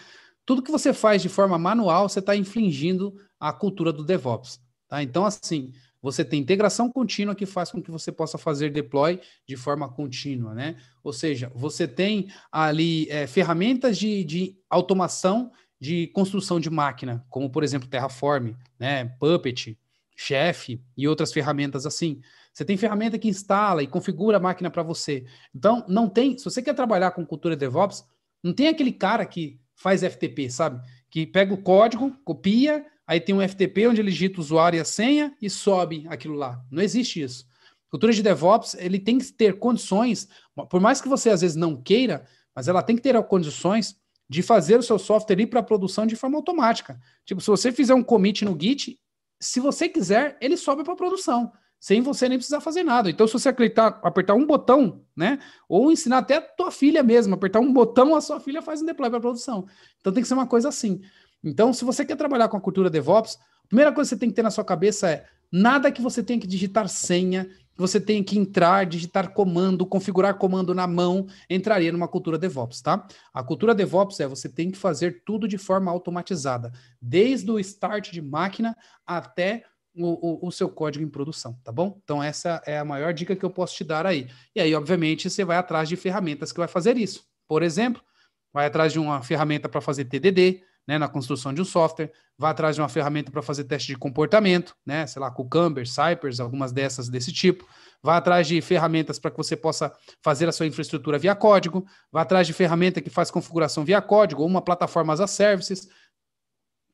Tudo que você faz de forma manual, você está infringindo a cultura do DevOps. Tá? Então, assim, você tem integração contínua que faz com que você possa fazer deploy de forma contínua, né? Ou seja, você tem ali é, ferramentas de, de automação de construção de máquina, como por exemplo Terraform, né, Puppet, Chef e outras ferramentas assim. Você tem ferramenta que instala e configura a máquina para você. Então, não tem, se você quer trabalhar com cultura DevOps, não tem aquele cara que faz FTP, sabe? Que pega o código, copia, aí tem um FTP onde ele digita o usuário e a senha e sobe aquilo lá. Não existe isso. Cultura de DevOps, ele tem que ter condições, por mais que você às vezes não queira, mas ela tem que ter condições de fazer o seu software ir para a produção de forma automática. Tipo, se você fizer um commit no Git, se você quiser, ele sobe para a produção, sem você nem precisar fazer nada. Então, se você apertar, apertar um botão, né? Ou ensinar até a tua filha mesmo, apertar um botão, a sua filha faz um deploy para a produção. Então, tem que ser uma coisa assim. Então, se você quer trabalhar com a cultura DevOps, a primeira coisa que você tem que ter na sua cabeça é nada que você tenha que digitar senha, que você tenha que entrar, digitar comando, configurar comando na mão, entraria numa cultura DevOps, tá? A cultura DevOps é você tem que fazer tudo de forma automatizada, desde o start de máquina até o, o, o, seu código em produção, tá bom? Então, essa é a maior dica que eu posso te dar aí. E aí, obviamente, você vai atrás de ferramentas que vai fazer isso. Por exemplo, vai atrás de uma ferramenta para fazer TDD, né, na construção de um software, vá atrás de uma ferramenta para fazer teste de comportamento, né, sei lá, Cucumber, Cypress, algumas dessas desse tipo, vá atrás de ferramentas para que você possa fazer a sua infraestrutura via código, vá atrás de ferramenta que faz configuração via código, ou uma plataforma as a services,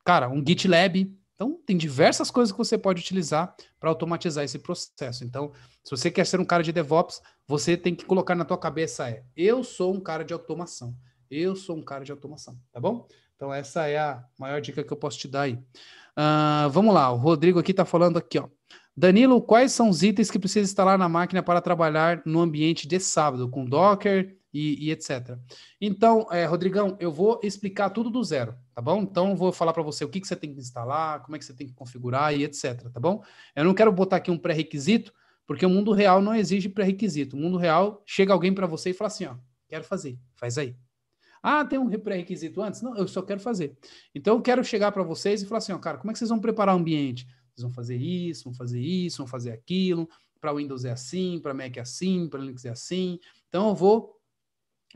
cara, um GitLab. Então, tem diversas coisas que você pode utilizar para automatizar esse processo. Então, se você quer ser um cara de DevOps, você tem que colocar na tua cabeça é, eu sou um cara de automação. Eu sou um cara de automação, tá bom? Então, essa é a maior dica que eu posso te dar aí. Uh, vamos lá, o Rodrigo aqui está falando aqui, ó. Danilo, quais são os itens que precisa instalar na máquina para trabalhar no ambiente de sábado, com Docker e, e etc. Então, é, Rodrigão, eu vou explicar tudo do zero, tá bom? Então, vou falar para você o que, que você tem que instalar, como é que você tem que configurar e etc, tá bom? Eu não quero botar aqui um pré-requisito, porque o mundo real não exige pré-requisito. O mundo real chega alguém para você e fala assim, ó, quero fazer, faz aí, ah, tem um pré-requisito antes? Não, eu só quero fazer. Então, eu quero chegar para vocês e falar assim, ó, cara, como é que vocês vão preparar o ambiente? Vocês vão fazer isso, vão fazer isso, vão fazer aquilo. Para Windows é assim, para Mac é assim, para Linux é assim. Então, eu vou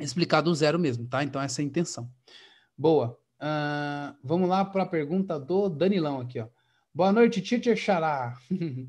explicar do zero mesmo, tá? Então, essa é a intenção. Boa. Uh, vamos lá para a pergunta do Danilão aqui, ó. Boa noite, teacher Xará.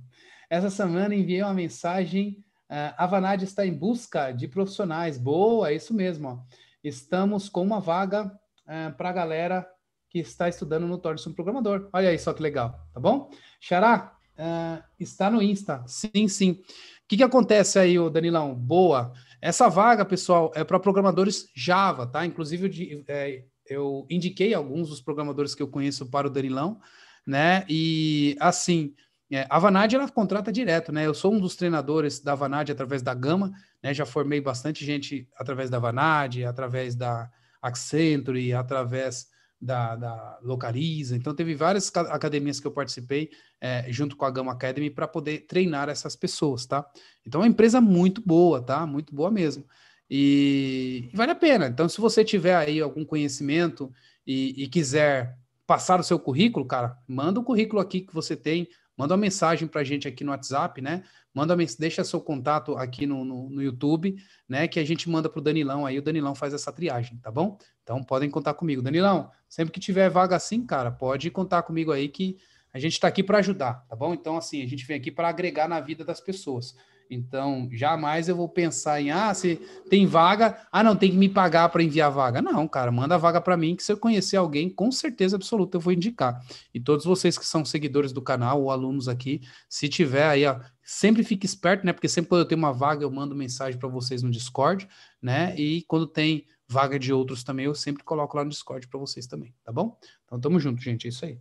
Essa semana enviei uma mensagem. Uh, eh, a Vanad está em busca de profissionais. Boa, é isso mesmo. Ó estamos com uma vaga é, para a galera que está estudando no torne um Programador. Olha aí só que legal, tá bom? Xará, é, está no Insta. Sim, sim. O que, que acontece aí, ô Danilão? Boa. Essa vaga, pessoal, é para programadores Java, tá? Inclusive, eu, de, é, eu indiquei alguns dos programadores que eu conheço para o Danilão, né? E, assim, é, a Vanad ela contrata direto, né? Eu sou um dos treinadores da Vanad através da Gama, né? Já formei bastante gente através da Vanad, através da Accenture, através da, da Localiza. Então, teve várias academias que eu participei é, junto com a Gama Academy para poder treinar essas pessoas, tá? Então, é uma empresa muito boa, tá? Muito boa mesmo. E, e vale a pena. Então, se você tiver aí algum conhecimento e, e quiser passar o seu currículo, cara, manda o currículo aqui que você tem manda uma mensagem para a gente aqui no WhatsApp, né? Manda uma, deixa seu contato aqui no, no, no YouTube, né? Que a gente manda para o Danilão aí, o Danilão faz essa triagem, tá bom? Então podem contar comigo. Danilão, sempre que tiver vaga assim, cara, pode contar comigo aí que a gente está aqui para ajudar, tá bom? Então, assim, a gente vem aqui para agregar na vida das pessoas. Então, jamais eu vou pensar em, ah, se tem vaga, ah, não, tem que me pagar para enviar vaga. Não, cara, manda a vaga para mim, que se eu conhecer alguém, com certeza absoluta eu vou indicar. E todos vocês que são seguidores do canal ou alunos aqui, se tiver aí, ó, sempre fique esperto, né? Porque sempre quando eu tenho uma vaga, eu mando mensagem para vocês no Discord, né? E quando tem vaga de outros também, eu sempre coloco lá no Discord para vocês também, tá bom? Então, tamo junto, gente, é isso aí.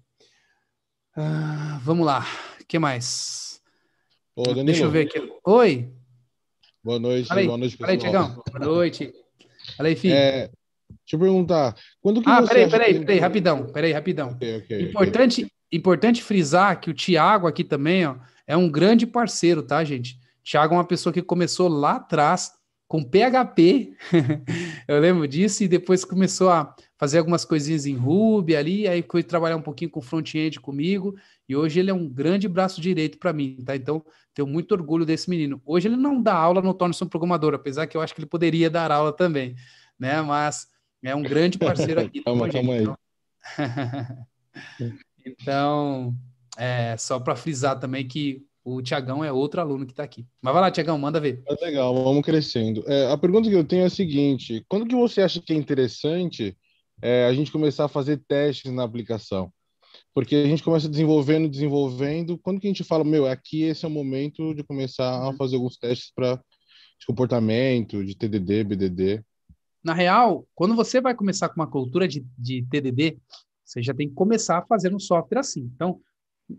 Ah, vamos lá, o que mais? Ô, Danilo, Deixa eu ver aqui. Oi. Boa noite, Falei, boa noite, pessoal. Falei, Boa noite. Falei, filho. É, deixa eu perguntar. Quando que ah, você peraí, peraí, que... peraí, rapidão, peraí, rapidão. Okay, okay, importante, okay. importante frisar que o Tiago aqui também ó, é um grande parceiro, tá, gente? Tiago é uma pessoa que começou lá atrás com PHP, eu lembro disso, e depois começou a fazer algumas coisinhas em Ruby ali, aí foi trabalhar um pouquinho com front-end comigo, e hoje ele é um grande braço direito para mim, tá? Então, tenho muito orgulho desse menino. Hoje ele não dá aula no Torneson Programador, apesar que eu acho que ele poderia dar aula também, né? Mas é um grande parceiro aqui. calma, calma aí. então, então é, só para frisar também que o Tiagão é outro aluno que está aqui. Mas vai lá, Tiagão, manda ver. É legal, vamos crescendo. É, a pergunta que eu tenho é a seguinte: quando que você acha que é interessante é, a gente começar a fazer testes na aplicação? Porque a gente começa desenvolvendo, desenvolvendo. Quando que a gente fala, meu, aqui esse é o momento de começar a uhum. fazer alguns testes para de comportamento, de TDD, BDD? Na real, quando você vai começar com uma cultura de, de TDD, você já tem que começar a fazer um software assim. Então,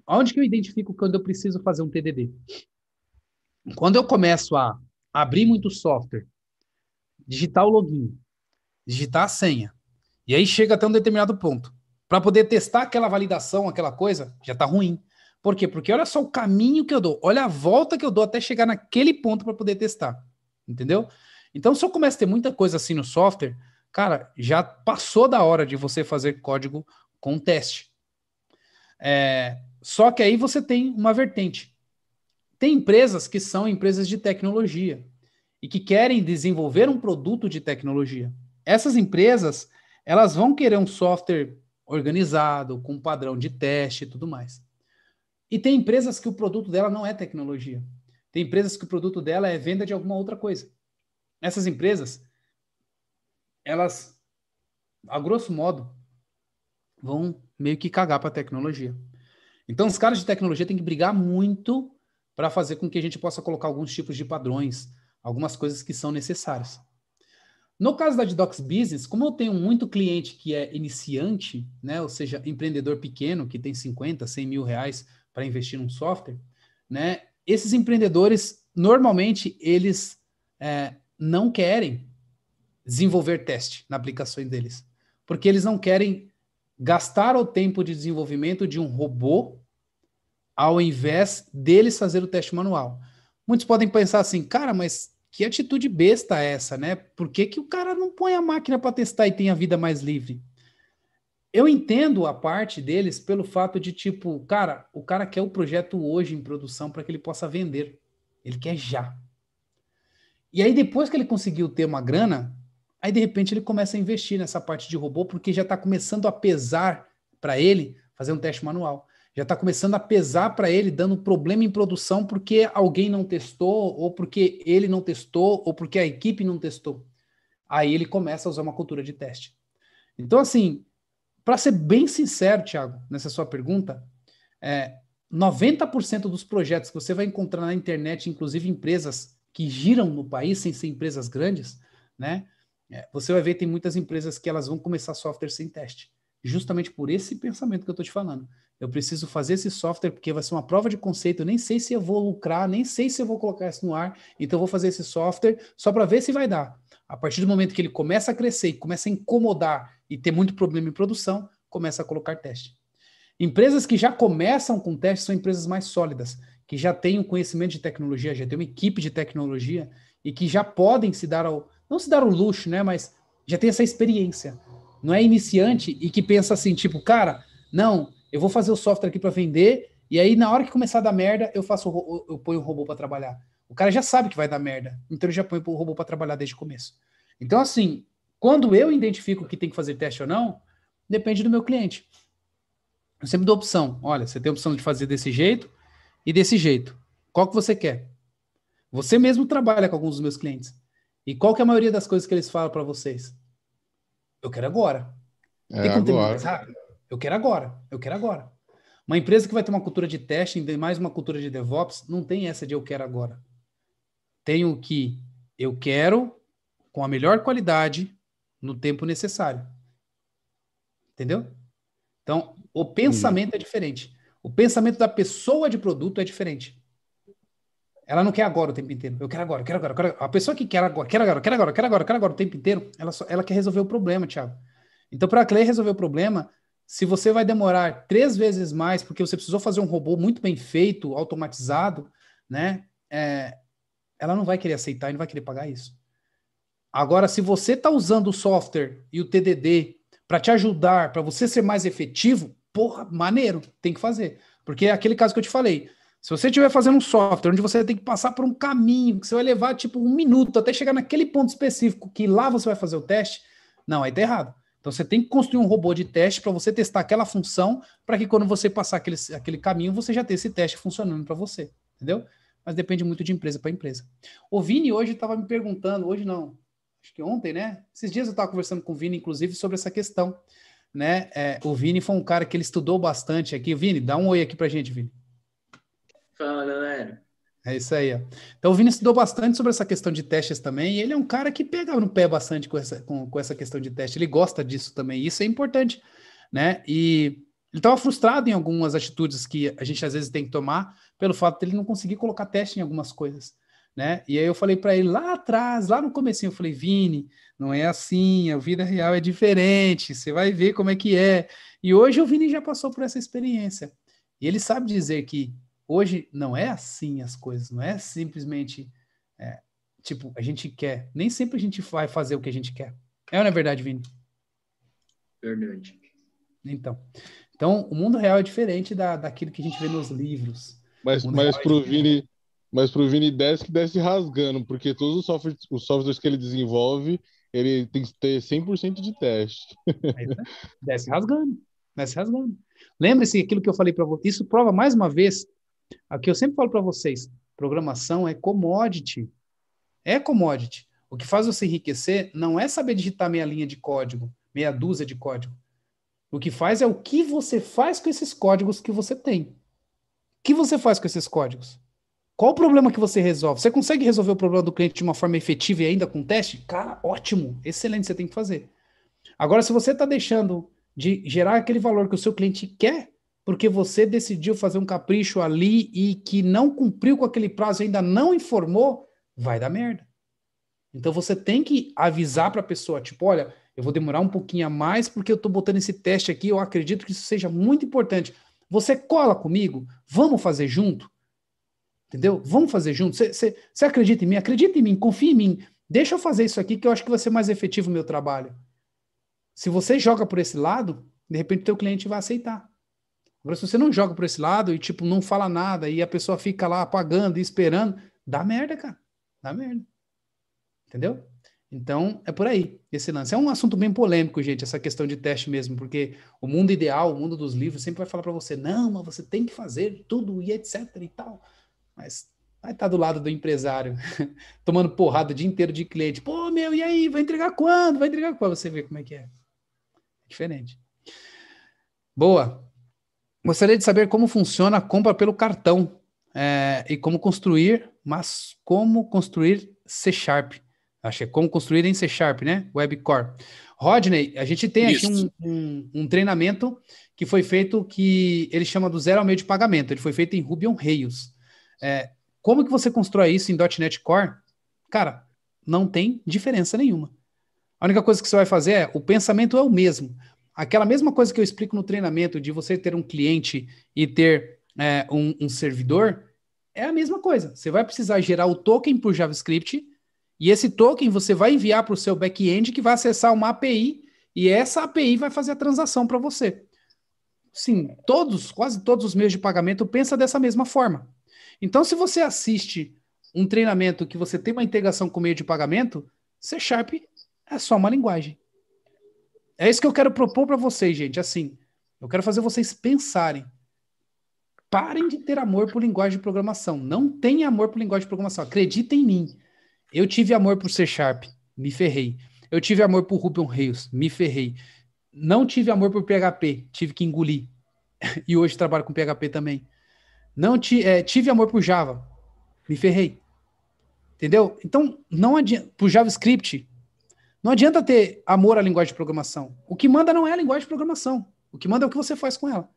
onde que eu identifico quando eu preciso fazer um TDD? Quando eu começo a abrir muito software, digitar o login, digitar a senha, e aí chega até um determinado ponto para poder testar aquela validação, aquela coisa, já está ruim. Por quê? Porque olha só o caminho que eu dou, olha a volta que eu dou até chegar naquele ponto para poder testar. Entendeu? Então, se eu começo a ter muita coisa assim no software, cara, já passou da hora de você fazer código com teste. É, só que aí você tem uma vertente. Tem empresas que são empresas de tecnologia e que querem desenvolver um produto de tecnologia. Essas empresas, elas vão querer um software organizado, com padrão de teste e tudo mais. E tem empresas que o produto dela não é tecnologia. Tem empresas que o produto dela é venda de alguma outra coisa. Essas empresas, elas, a grosso modo, vão meio que cagar para a tecnologia. Então, os caras de tecnologia têm que brigar muito para fazer com que a gente possa colocar alguns tipos de padrões, algumas coisas que são necessárias. No caso da Didox Business, como eu tenho muito cliente que é iniciante, né, ou seja, empreendedor pequeno que tem 50, 100 mil reais para investir num software, né, esses empreendedores normalmente eles é, não querem desenvolver teste na aplicação deles, porque eles não querem gastar o tempo de desenvolvimento de um robô ao invés deles fazer o teste manual. Muitos podem pensar assim, cara, mas que atitude besta é essa, né? Por que, que o cara não põe a máquina para testar e tem a vida mais livre? Eu entendo a parte deles pelo fato de, tipo, cara, o cara quer o projeto hoje em produção para que ele possa vender. Ele quer já. E aí, depois que ele conseguiu ter uma grana, aí de repente ele começa a investir nessa parte de robô, porque já está começando a pesar para ele fazer um teste manual já está começando a pesar para ele, dando problema em produção porque alguém não testou, ou porque ele não testou, ou porque a equipe não testou. Aí ele começa a usar uma cultura de teste. Então, assim, para ser bem sincero, Thiago, nessa sua pergunta, é, 90% dos projetos que você vai encontrar na internet, inclusive empresas que giram no país sem ser empresas grandes, né? É, você vai ver tem muitas empresas que elas vão começar software sem teste, justamente por esse pensamento que eu estou te falando eu preciso fazer esse software porque vai ser uma prova de conceito, eu nem sei se eu vou lucrar, nem sei se eu vou colocar isso no ar, então eu vou fazer esse software só para ver se vai dar. A partir do momento que ele começa a crescer e começa a incomodar e ter muito problema em produção, começa a colocar teste. Empresas que já começam com teste são empresas mais sólidas, que já têm um conhecimento de tecnologia, já têm uma equipe de tecnologia e que já podem se dar ao, não se dar o luxo, né, mas já tem essa experiência. Não é iniciante e que pensa assim, tipo, cara, não, eu vou fazer o software aqui para vender, e aí na hora que começar a dar merda, eu faço eu ponho o robô para trabalhar. O cara já sabe que vai dar merda, então ele já põe o robô para trabalhar desde o começo. Então, assim, quando eu identifico que tem que fazer teste ou não, depende do meu cliente. Eu sempre dou opção. Olha, você tem a opção de fazer desse jeito e desse jeito. Qual que você quer? Você mesmo trabalha com alguns dos meus clientes. E qual que é a maioria das coisas que eles falam para vocês? Eu quero agora. É, tem agora. ter mais rápido? Eu quero agora, eu quero agora. Uma empresa que vai ter uma cultura de teste e mais uma cultura de DevOps não tem essa de eu quero agora. Tem o que eu quero com a melhor qualidade no tempo necessário. Entendeu? Então, o pensamento hum. é diferente. O pensamento da pessoa de produto é diferente. Ela não quer agora o tempo inteiro. Eu quero agora, eu quero agora, eu quero agora. A pessoa que quer agora, quer agora, quer agora, quer agora, quer agora o tempo inteiro, ela, só, ela quer resolver o problema, Thiago. Então, para a Clay resolver o problema, se você vai demorar três vezes mais, porque você precisou fazer um robô muito bem feito, automatizado, né? É, ela não vai querer aceitar e não vai querer pagar isso. Agora, se você está usando o software e o TDD para te ajudar, para você ser mais efetivo, porra, maneiro, tem que fazer. Porque é aquele caso que eu te falei. Se você estiver fazendo um software onde você tem que passar por um caminho, que você vai levar tipo um minuto até chegar naquele ponto específico que lá você vai fazer o teste, não, aí tá errado. Então você tem que construir um robô de teste para você testar aquela função, para que quando você passar aquele, aquele caminho, você já tenha esse teste funcionando para você, entendeu? Mas depende muito de empresa para empresa. O Vini hoje estava me perguntando, hoje não, acho que ontem, né? Esses dias eu estava conversando com o Vini, inclusive, sobre essa questão, né? É, o Vini foi um cara que ele estudou bastante aqui. Vini, dá um oi aqui para gente, Vini. Fala, galera. É isso aí. Ó. Então o Vini estudou bastante sobre essa questão de testes também, e ele é um cara que pega no pé bastante com essa, com, com essa questão de teste. Ele gosta disso também, e isso é importante, né? E ele estava frustrado em algumas atitudes que a gente às vezes tem que tomar pelo fato de ele não conseguir colocar teste em algumas coisas. Né? E aí eu falei para ele lá atrás, lá no comecinho, eu falei, Vini, não é assim, a vida real é diferente, você vai ver como é que é. E hoje o Vini já passou por essa experiência. E ele sabe dizer que Hoje não é assim as coisas, não é simplesmente é, tipo, a gente quer. Nem sempre a gente vai fazer o que a gente quer. É ou não é verdade, Vini? Verdade. Então, então o mundo real é diferente da, daquilo que a gente vê nos livros. Mas, é mas pro, é Vini, mas o Vini desce que desce rasgando, porque todos os softwares, os softwares que ele desenvolve, ele tem que ter 100% de teste. É desce rasgando, desce rasgando. Lembre-se aquilo que eu falei para você. Isso prova mais uma vez Aqui eu sempre falo para vocês, programação é commodity. É commodity. O que faz você enriquecer não é saber digitar meia linha de código, meia dúzia de código. O que faz é o que você faz com esses códigos que você tem. O que você faz com esses códigos? Qual o problema que você resolve? Você consegue resolver o problema do cliente de uma forma efetiva e ainda com teste? Cara, ótimo, excelente, você tem que fazer. Agora, se você está deixando de gerar aquele valor que o seu cliente quer, porque você decidiu fazer um capricho ali e que não cumpriu com aquele prazo, ainda não informou, vai dar merda. Então você tem que avisar para a pessoa, tipo, olha, eu vou demorar um pouquinho a mais porque eu estou botando esse teste aqui, eu acredito que isso seja muito importante. Você cola comigo? Vamos fazer junto? Entendeu? Vamos fazer junto. Você acredita em mim? Acredita em mim, confia em mim. Deixa eu fazer isso aqui que eu acho que vai ser mais efetivo o meu trabalho. Se você joga por esse lado, de repente o teu cliente vai aceitar. Agora, se você não joga por esse lado e, tipo, não fala nada e a pessoa fica lá apagando e esperando, dá merda, cara. Dá merda. Entendeu? Então, é por aí esse lance. É um assunto bem polêmico, gente, essa questão de teste mesmo, porque o mundo ideal, o mundo dos livros, sempre vai falar para você, não, mas você tem que fazer tudo e etc e tal. Mas vai estar tá do lado do empresário, tomando porrada o dia inteiro de cliente. Pô, meu, e aí? Vai entregar quando? Vai entregar quando? Você vê como é que é. É diferente. Boa. Gostaria de saber como funciona a compra pelo cartão é, e como construir, mas como construir C Sharp. Achei é como construir em C Sharp, né? Core Rodney, a gente tem Isso. aqui um, um, um, treinamento que foi feito que ele chama do zero ao meio de pagamento. Ele foi feito em Ruby on Rails. É, como que você constrói isso em .NET Core? Cara, não tem diferença nenhuma. A única coisa que você vai fazer é o pensamento é o mesmo aquela mesma coisa que eu explico no treinamento de você ter um cliente e ter é, um, um servidor, é a mesma coisa. Você vai precisar gerar o token por JavaScript e esse token você vai enviar para o seu back-end que vai acessar uma API e essa API vai fazer a transação para você. Sim, todos, quase todos os meios de pagamento pensa dessa mesma forma. Então, se você assiste um treinamento que você tem uma integração com meio de pagamento, C Sharp é só uma linguagem. É isso que eu quero propor para vocês, gente. Assim, eu quero fazer vocês pensarem. Parem de ter amor por linguagem de programação. Não tenha amor por linguagem de programação. Acreditem em mim. Eu tive amor por C Sharp, me ferrei. Eu tive amor por Ruby on Rails, me ferrei. Não tive amor por PHP, tive que engolir. e hoje trabalho com PHP também. Não é, tive amor por Java, me ferrei. Entendeu? Então, não adianta. Por JavaScript, não adianta ter amor à linguagem de programação. O que manda não é a linguagem de programação. O que manda é o que você faz com ela.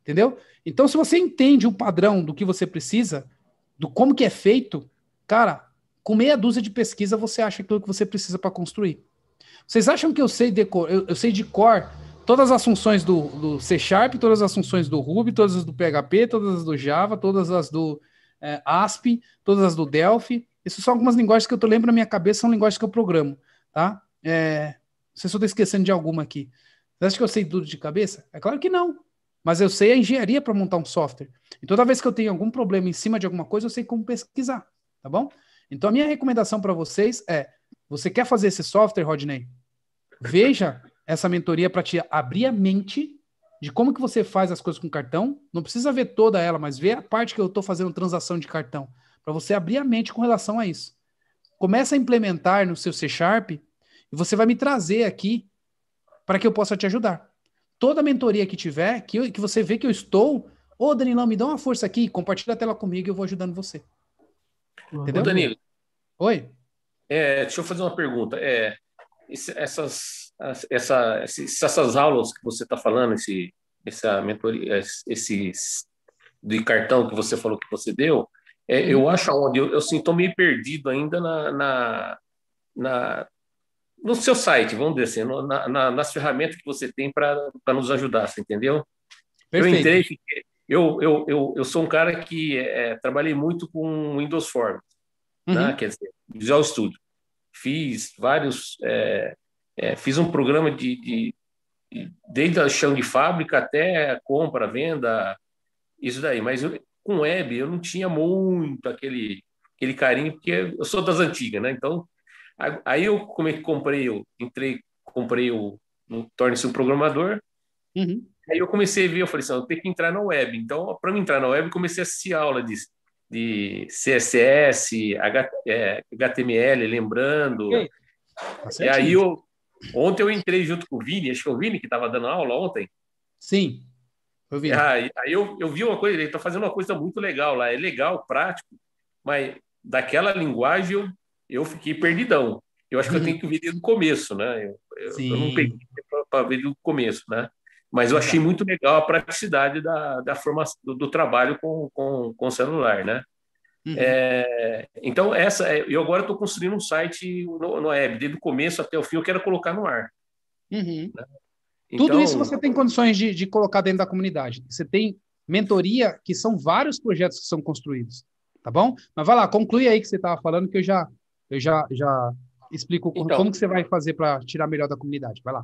Entendeu? Então, se você entende o padrão do que você precisa, do como que é feito, cara, com meia dúzia de pesquisa você acha aquilo que você precisa para construir. Vocês acham que eu sei de cor, eu, eu sei de cor todas as funções do, do, C Sharp, todas as funções do Ruby, todas as do PHP, todas as do Java, todas as do é, ASP, todas as do Delphi. Essas são algumas linguagens que eu tô lembrando na minha cabeça, são linguagens que eu programo, tá? É, se eu estou esquecendo de alguma aqui. Você acha que eu sei tudo de cabeça? É claro que não. Mas eu sei a engenharia para montar um software. E então, toda vez que eu tenho algum problema em cima de alguma coisa, eu sei como pesquisar, tá bom? Então a minha recomendação para vocês é: você quer fazer esse software, Rodney? Veja essa mentoria para te abrir a mente de como que você faz as coisas com cartão. Não precisa ver toda ela, mas vê a parte que eu estou fazendo transação de cartão, para você abrir a mente com relação a isso. Começa a implementar no seu C Sharp e você vai me trazer aqui para que eu possa te ajudar. Toda mentoria que tiver, que, eu, que você vê que eu estou, ô oh, Danilão, me dá uma força aqui, compartilha a tela comigo e eu vou ajudando você. Entendeu? Ô, Danilo. Oi? É, deixa eu fazer uma pergunta. É, essas, essa, essas aulas que você está falando, esse, essa mentoria, esses de cartão que você falou que você deu, é, eu uhum. acho onde eu, eu sinto meio perdido ainda na, na, na no seu site, vamos dizer assim, no, na, na, nas ferramentas que você tem para nos ajudar, você entendeu? Perfeito. Eu entrei, fiquei, eu, eu, eu, eu sou um cara que é, trabalhei muito com Windows Form, né? uhum. né? quer dizer, Visual Studio. Fiz vários, é, é, fiz um programa de, de, de desde a chão de fábrica até compra, venda, isso daí. Mas eu, com web eu não tinha muito aquele, aquele carinho, porque eu sou das antigas, né? Então Aí eu comprei, eu entrei, comprei o Torne-se um programador. Uhum. Aí eu comecei a ver, eu falei assim, ah, eu tenho que entrar na web. Então, para me entrar na web, eu comecei a assistir aula de, de CSS, H, é, HTML, lembrando. Okay. E aí tá eu ontem eu entrei junto com o Vini, acho que é o Vini que estava dando aula ontem. Sim. Eu vi. Aí, aí eu, eu vi uma coisa, ele está fazendo uma coisa muito legal lá, é legal, prático, mas daquela linguagem eu eu fiquei perdidão. Eu acho que eu tenho que ver do começo, né? Eu, eu não peguei para ver do começo, né? Mas eu achei muito legal a praticidade da, da formação, do, do trabalho com, com, com celular, né? Uhum. É, então, essa é, eu agora estou construindo um site no, no web, desde o começo até o fim, eu quero colocar no ar. Uhum. Né? Então, Tudo isso você tem condições de, de colocar dentro da comunidade. Você tem mentoria, que são vários projetos que são construídos, tá bom? Mas vai lá, conclui aí que você estava falando, que eu já eu já, já explico então, como que você vai fazer para tirar melhor da comunidade. Vai lá.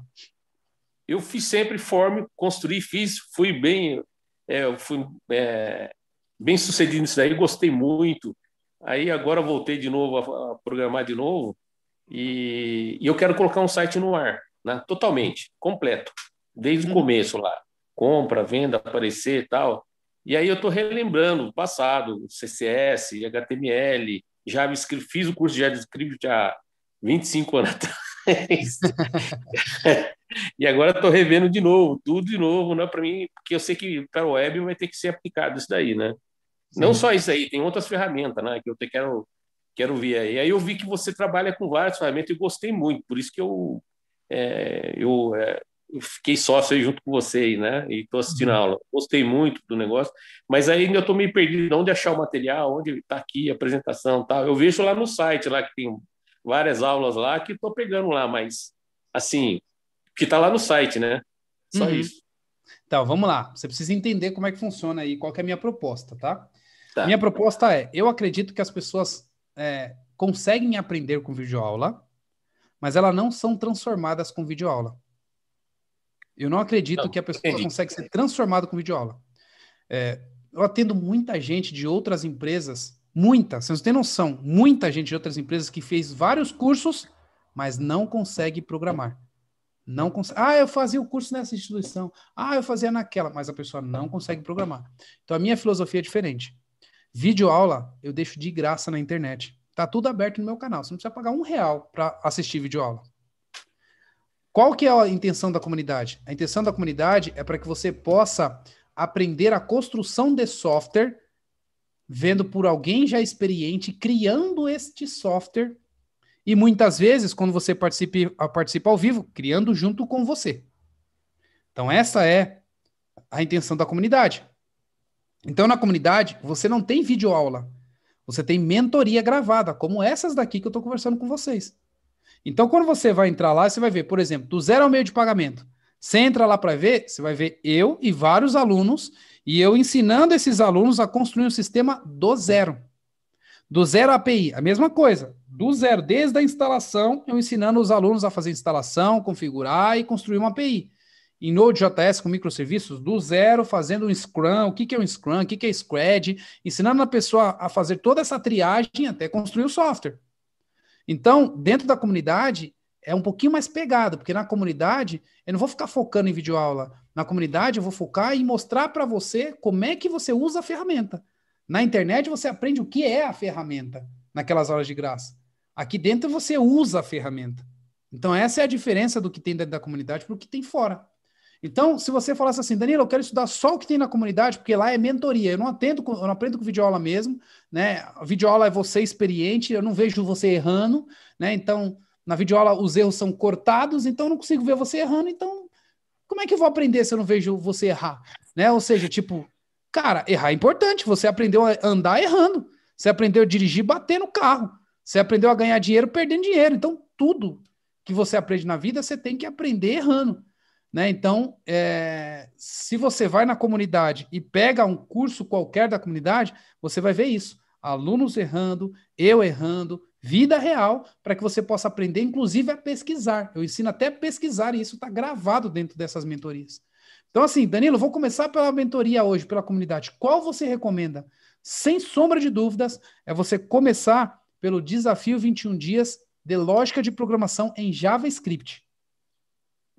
Eu fiz sempre forma, construí, fiz, fui bem, é, fui é, bem sucedido nisso daí, gostei muito. Aí agora voltei de novo a, a programar de novo e, e, eu quero colocar um site no ar, né? totalmente, completo, desde hum. o uhum. começo lá. Compra, venda, aparecer e tal. E aí eu estou relembrando o passado, CSS HTML, JavaScript, fiz o curso de JavaScript há 25 anos atrás. e agora estou revendo de novo, tudo de novo, né, para mim, porque eu sei que para o web vai ter que ser aplicado isso daí, né? Sim. Não só isso aí, tem outras ferramentas, né, que eu te quero quero ver aí. Aí eu vi que você trabalha com várias ferramentas e gostei muito, por isso que eu é, eu é, fiquei sócio aí junto com vocês, né? E estou assistindo a uhum. aula. Gostei muito do negócio, mas aí eu estou meio perdido onde achar o material, onde está aqui a apresentação tal. Eu vejo lá no site, lá que tem várias aulas lá, que estou pegando lá, mas, assim, que está lá no site, né? Só uhum. isso. Então, vamos lá. Você precisa entender como é que funciona aí, qual é a minha proposta, tá? tá? Minha proposta é, eu acredito que as pessoas é, conseguem aprender com videoaula, mas elas não são transformadas com videoaula. Eu não acredito não, que a pessoa entendi. consegue ser transformada com videoaula. É, eu atendo muita gente de outras empresas, muita, vocês não têm noção, muita gente de outras empresas que fez vários cursos, mas não consegue programar. Não consegue. Ah, eu fazia o curso nessa instituição. Ah, eu fazia naquela, mas a pessoa não consegue programar. Então a minha filosofia é diferente. Videoaula eu deixo de graça na internet. Tá tudo aberto no meu canal. Você não precisa pagar um real para assistir videoaula. Qual que é a intenção da comunidade? A intenção da comunidade é para que você possa aprender a construção de software vendo por alguém já experiente criando este software e muitas vezes quando você participe, participa ao vivo, criando junto com você. Então essa é a intenção da comunidade. Então na comunidade você não tem vídeo aula, você tem mentoria gravada, como essas daqui que eu estou conversando com vocês. Então, quando você vai entrar lá, você vai ver, por exemplo, do zero ao meio de pagamento. Você entra lá para ver, você vai ver eu e vários alunos, e eu ensinando esses alunos a construir um sistema do zero. Do zero API, a mesma coisa. Do zero, desde a instalação, eu ensinando os alunos a fazer instalação, configurar e construir uma API. Em Node.js com microserviços, do zero, fazendo um Scrum, o que, é um Scrum, o que, que é Scred, ensinando a pessoa a fazer toda essa triagem até construir o software. Então, dentro da comunidade, é um pouquinho mais pegado, porque na comunidade, eu não vou ficar focando em videoaula. Na comunidade, eu vou focar em mostrar para você como é que você usa a ferramenta. Na internet, você aprende o que é a ferramenta naquelas horas de graça. Aqui dentro, você usa a ferramenta. Então, essa é a diferença do que tem dentro da comunidade para o que tem fora. Então, se você falasse assim, Danilo, eu quero estudar só o que tem na comunidade, porque lá é mentoria, eu não atendo, eu não aprendo com videoaula mesmo, né? A videoaula é você experiente, eu não vejo você errando, né? Então, na videoaula os erros são cortados, então eu não consigo ver você errando, então como é que eu vou aprender se eu não vejo você errar, né? Ou seja, tipo, cara, errar é importante, você aprendeu a andar errando, você aprendeu a dirigir batendo no carro, você aprendeu a ganhar dinheiro perdendo dinheiro, então tudo que você aprende na vida, você tem que aprender errando. Né? Então, é, se você vai na comunidade e pega um curso qualquer da comunidade, você vai ver isso. Alunos errando, eu errando, vida real, para que você possa aprender, inclusive, a pesquisar. Eu ensino até a pesquisar e isso está gravado dentro dessas mentorias. Então, assim, Danilo, vou começar pela mentoria hoje, pela comunidade. Qual você recomenda? Sem sombra de dúvidas, é você começar pelo desafio 21 dias de lógica de programação em JavaScript.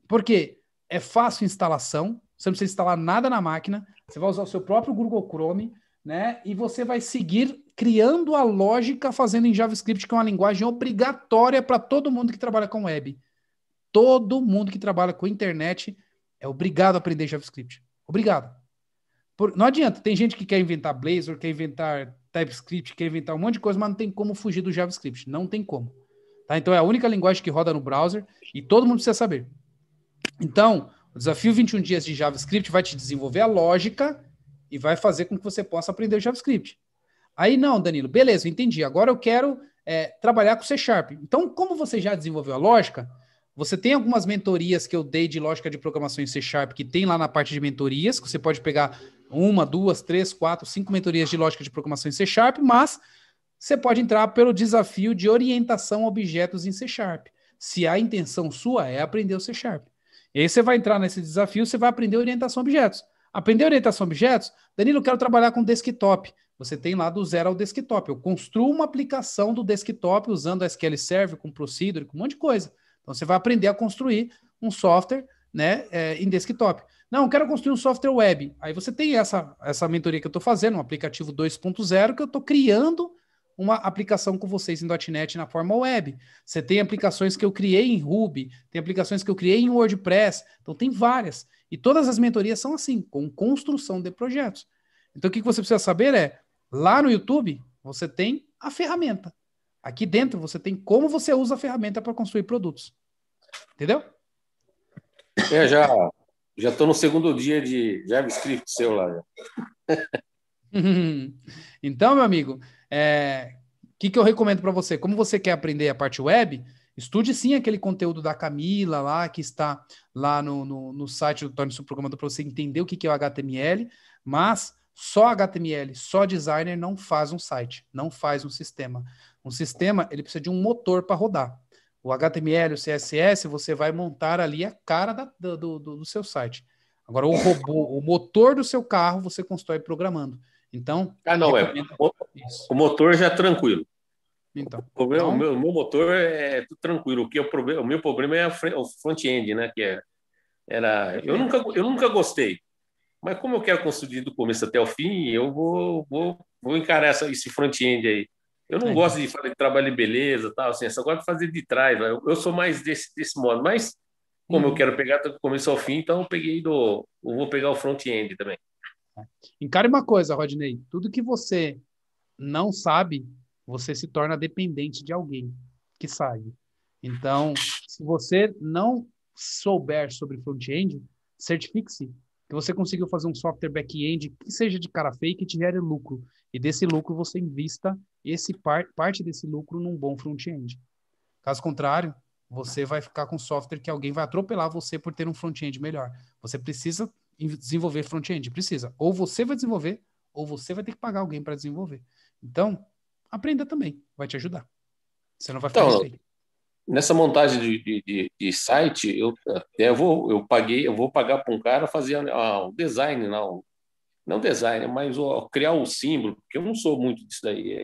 Por quê? é fácil instalação, você não precisa instalar nada na máquina, você vai usar o seu próprio Google Chrome, né? E você vai seguir criando a lógica fazendo em JavaScript, que é uma linguagem obrigatória para todo mundo que trabalha com web. Todo mundo que trabalha com internet é obrigado a aprender JavaScript. Obrigado. Por, não adianta, tem gente que quer inventar Blazor, quer inventar TypeScript, quer inventar um monte de coisa, mas não tem como fugir do JavaScript. Não tem como. Tá? Então é a única linguagem que roda no browser e todo mundo precisa saber. Então, o desafio 21 dias de JavaScript vai te desenvolver a lógica e vai fazer com que você possa aprender JavaScript. Aí, não, Danilo, beleza, entendi. Agora eu quero é, trabalhar com C Sharp. Então, como você já desenvolveu a lógica, você tem algumas mentorias que eu dei de lógica de programação em C Sharp, que tem lá na parte de mentorias, que você pode pegar uma, duas, três, quatro, cinco mentorias de lógica de programação em C Sharp, mas você pode entrar pelo desafio de orientação a objetos em C Sharp, se a intenção sua é aprender o C Sharp. E aí você vai entrar nesse desafio, você vai aprender orientação a objetos. Aprender orientação a objetos, Danilo, eu quero trabalhar com desktop. Você tem lá do zero ao desktop. Eu construo uma aplicação do desktop usando SQL Server, com Procedure, com um monte de coisa. Então você vai aprender a construir um software né, é, em desktop. Não, quero construir um software web. Aí você tem essa, essa mentoria que eu estou fazendo, um aplicativo 2.0, que eu estou criando uma aplicação com vocês em .NET na forma web. Você tem aplicações que eu criei em Ruby, tem aplicações que eu criei em WordPress, então tem várias. E todas as mentorias são assim, com construção de projetos. Então o que você precisa saber é, lá no YouTube, você tem a ferramenta. Aqui dentro você tem como você usa a ferramenta para construir produtos. Entendeu? É, já já estou no segundo dia de JavaScript seu lá. então, meu amigo, é, o que, que eu recomendo para você? Como você quer aprender a parte web, estude sim aquele conteúdo da Camila lá, que está lá no, no, no site do Torne-se Programador para você entender o que, que é o HTML, mas só HTML, só designer não faz um site, não faz um sistema. Um sistema, ele precisa de um motor para rodar. O HTML, o CSS, você vai montar ali a cara da, do, do, do seu site. Agora, o robô, o motor do seu carro, você constrói programando. Então. Ah, não, é. O, motor já é tranquilo. Então. O, problema, então... O, meu, o, meu, motor é tudo tranquilo. O, que é o, problema, o meu problema é o front-end, né? Que é, era, eu, nunca, eu nunca gostei. Mas como eu quero construir do começo até o fim, eu vou, vou, vou encarar essa, esse front-end aí. Eu não é. gosto de fazer trabalho de beleza, tal, assim, só gosto de fazer de trás. Eu, eu sou mais desse, desse modo, mas como hum. eu uhum. quero pegar do começo ao fim, então eu peguei do. Eu vou pegar o front-end também. Encare uma coisa, Rodney. Tudo que você não sabe, você se torna dependente de alguém que sabe. Então, se você não souber sobre front-end, certifique-se que você conseguiu fazer um software back-end que seja de cara feia e que te gere lucro. E desse lucro você invista esse par parte desse lucro num bom front-end. Caso contrário, você vai ficar com software que alguém vai atropelar você por ter um front-end melhor. Você precisa desenvolver front-end? Precisa. Ou você vai desenvolver, ou você vai ter que pagar alguém para desenvolver. Então, aprenda também, vai te ajudar. Você não vai ficar então, Nessa montagem de, de, de, de site, eu até vou, eu paguei, eu vou pagar para um cara fazer ah, o design, não, não design, mas ó, criar o um símbolo, porque eu não sou muito disso daí. É, é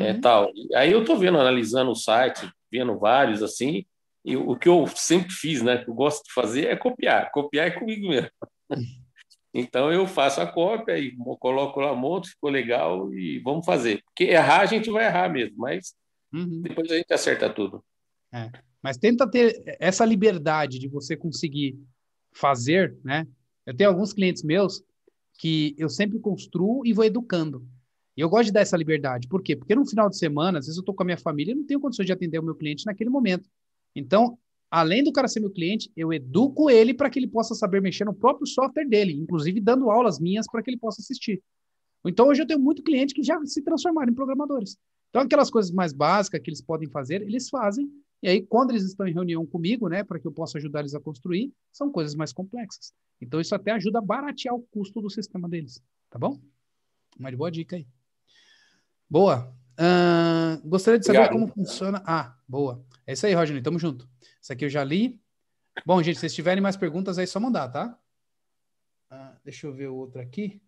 uhum. é tal. Aí eu estou vendo, analisando o site, vendo vários assim, e o que eu sempre fiz, né, que eu gosto de fazer é copiar. Copiar é comigo mesmo. Então eu faço a cópia e coloco lá, monto, ficou legal e vamos fazer. Porque errar a gente vai errar mesmo, mas uhum. depois a gente acerta tudo. É. Mas tenta ter essa liberdade de você conseguir fazer, né? Eu tenho alguns clientes meus que eu sempre construo e vou educando. E eu gosto de dar essa liberdade. Por quê? Porque no final de semana, às vezes eu estou com a minha família e não tenho condições de atender o meu cliente naquele momento. Então, além do cara ser meu cliente, eu educo ele para que ele possa saber mexer no próprio software dele, inclusive dando aulas minhas para que ele possa assistir. Então, hoje eu tenho muito cliente que já se transformaram em programadores. Então, aquelas coisas mais básicas que eles podem fazer, eles fazem. E aí, quando eles estão em reunião comigo, né, para que eu possa ajudar eles a construir, são coisas mais complexas. Então, isso até ajuda a baratear o custo do sistema deles. Tá bom? Uma boa dica aí. Boa. Uh, gostaria de saber Obrigado. como funciona. Ah, boa. É isso aí, Roger. Tamo junto. Isso aqui eu já li. Bom, gente, se vocês tiverem mais perguntas aí, é só mandar, tá? Ah, deixa eu ver o outro aqui.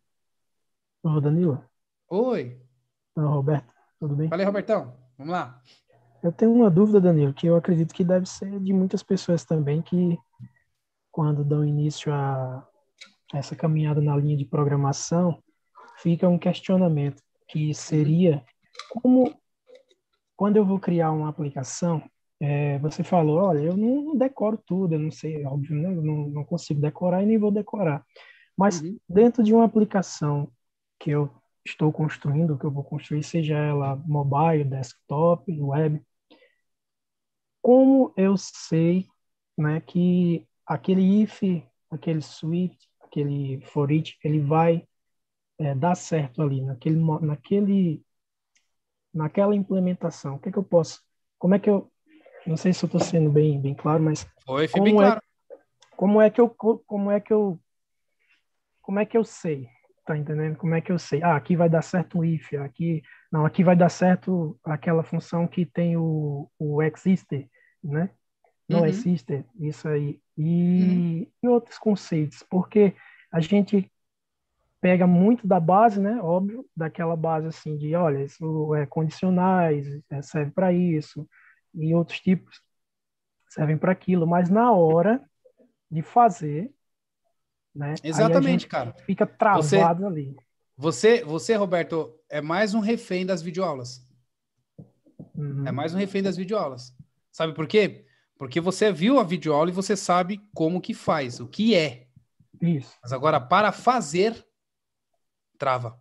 Ô, Danilo. Oi. Ô, Roberto, tudo bem? Fala aí, Robertão. Vamos lá. Eu tenho uma dúvida, Danilo, que eu acredito que deve ser de muitas pessoas também que, quando dão início a essa caminhada na linha de programação, fica um questionamento que seria como quando eu vou criar uma aplicação, é, você falou, olha, eu não decoro tudo, eu não sei, é óbvio, né? não, não consigo decorar e nem vou decorar. Mas uhum. dentro de uma aplicação que eu estou construindo, que eu vou construir, seja ela mobile, desktop, web, como eu sei né, que aquele if, aquele switch, aquele for each, ele vai é, dar certo ali, naquele, naquele, naquela implementação? O que, é que eu posso, como é que eu não sei se eu estou sendo bem, bem claro, mas. Foi, foi bem é, claro. Como é que eu. Como é que eu. Como é que eu sei? Tá entendendo? Como é que eu sei? Ah, aqui vai dar certo o if, aqui. Não, aqui vai dar certo aquela função que tem o, o exister, né? Não uhum. existe, isso aí. E, uhum. e outros conceitos, porque a gente pega muito da base, né? Óbvio, daquela base assim de, olha, isso é condicionais, serve para isso, e outros tipos servem para aquilo, mas na hora de fazer, né? Exatamente, cara. Fica travado você, ali. Você, você, Roberto, é mais um refém das videoaulas. Uhum. É mais um refém das videoaulas. Sabe por quê? Porque você viu a videoaula e você sabe como que faz, o que é. Isso. Mas agora, para fazer, trava.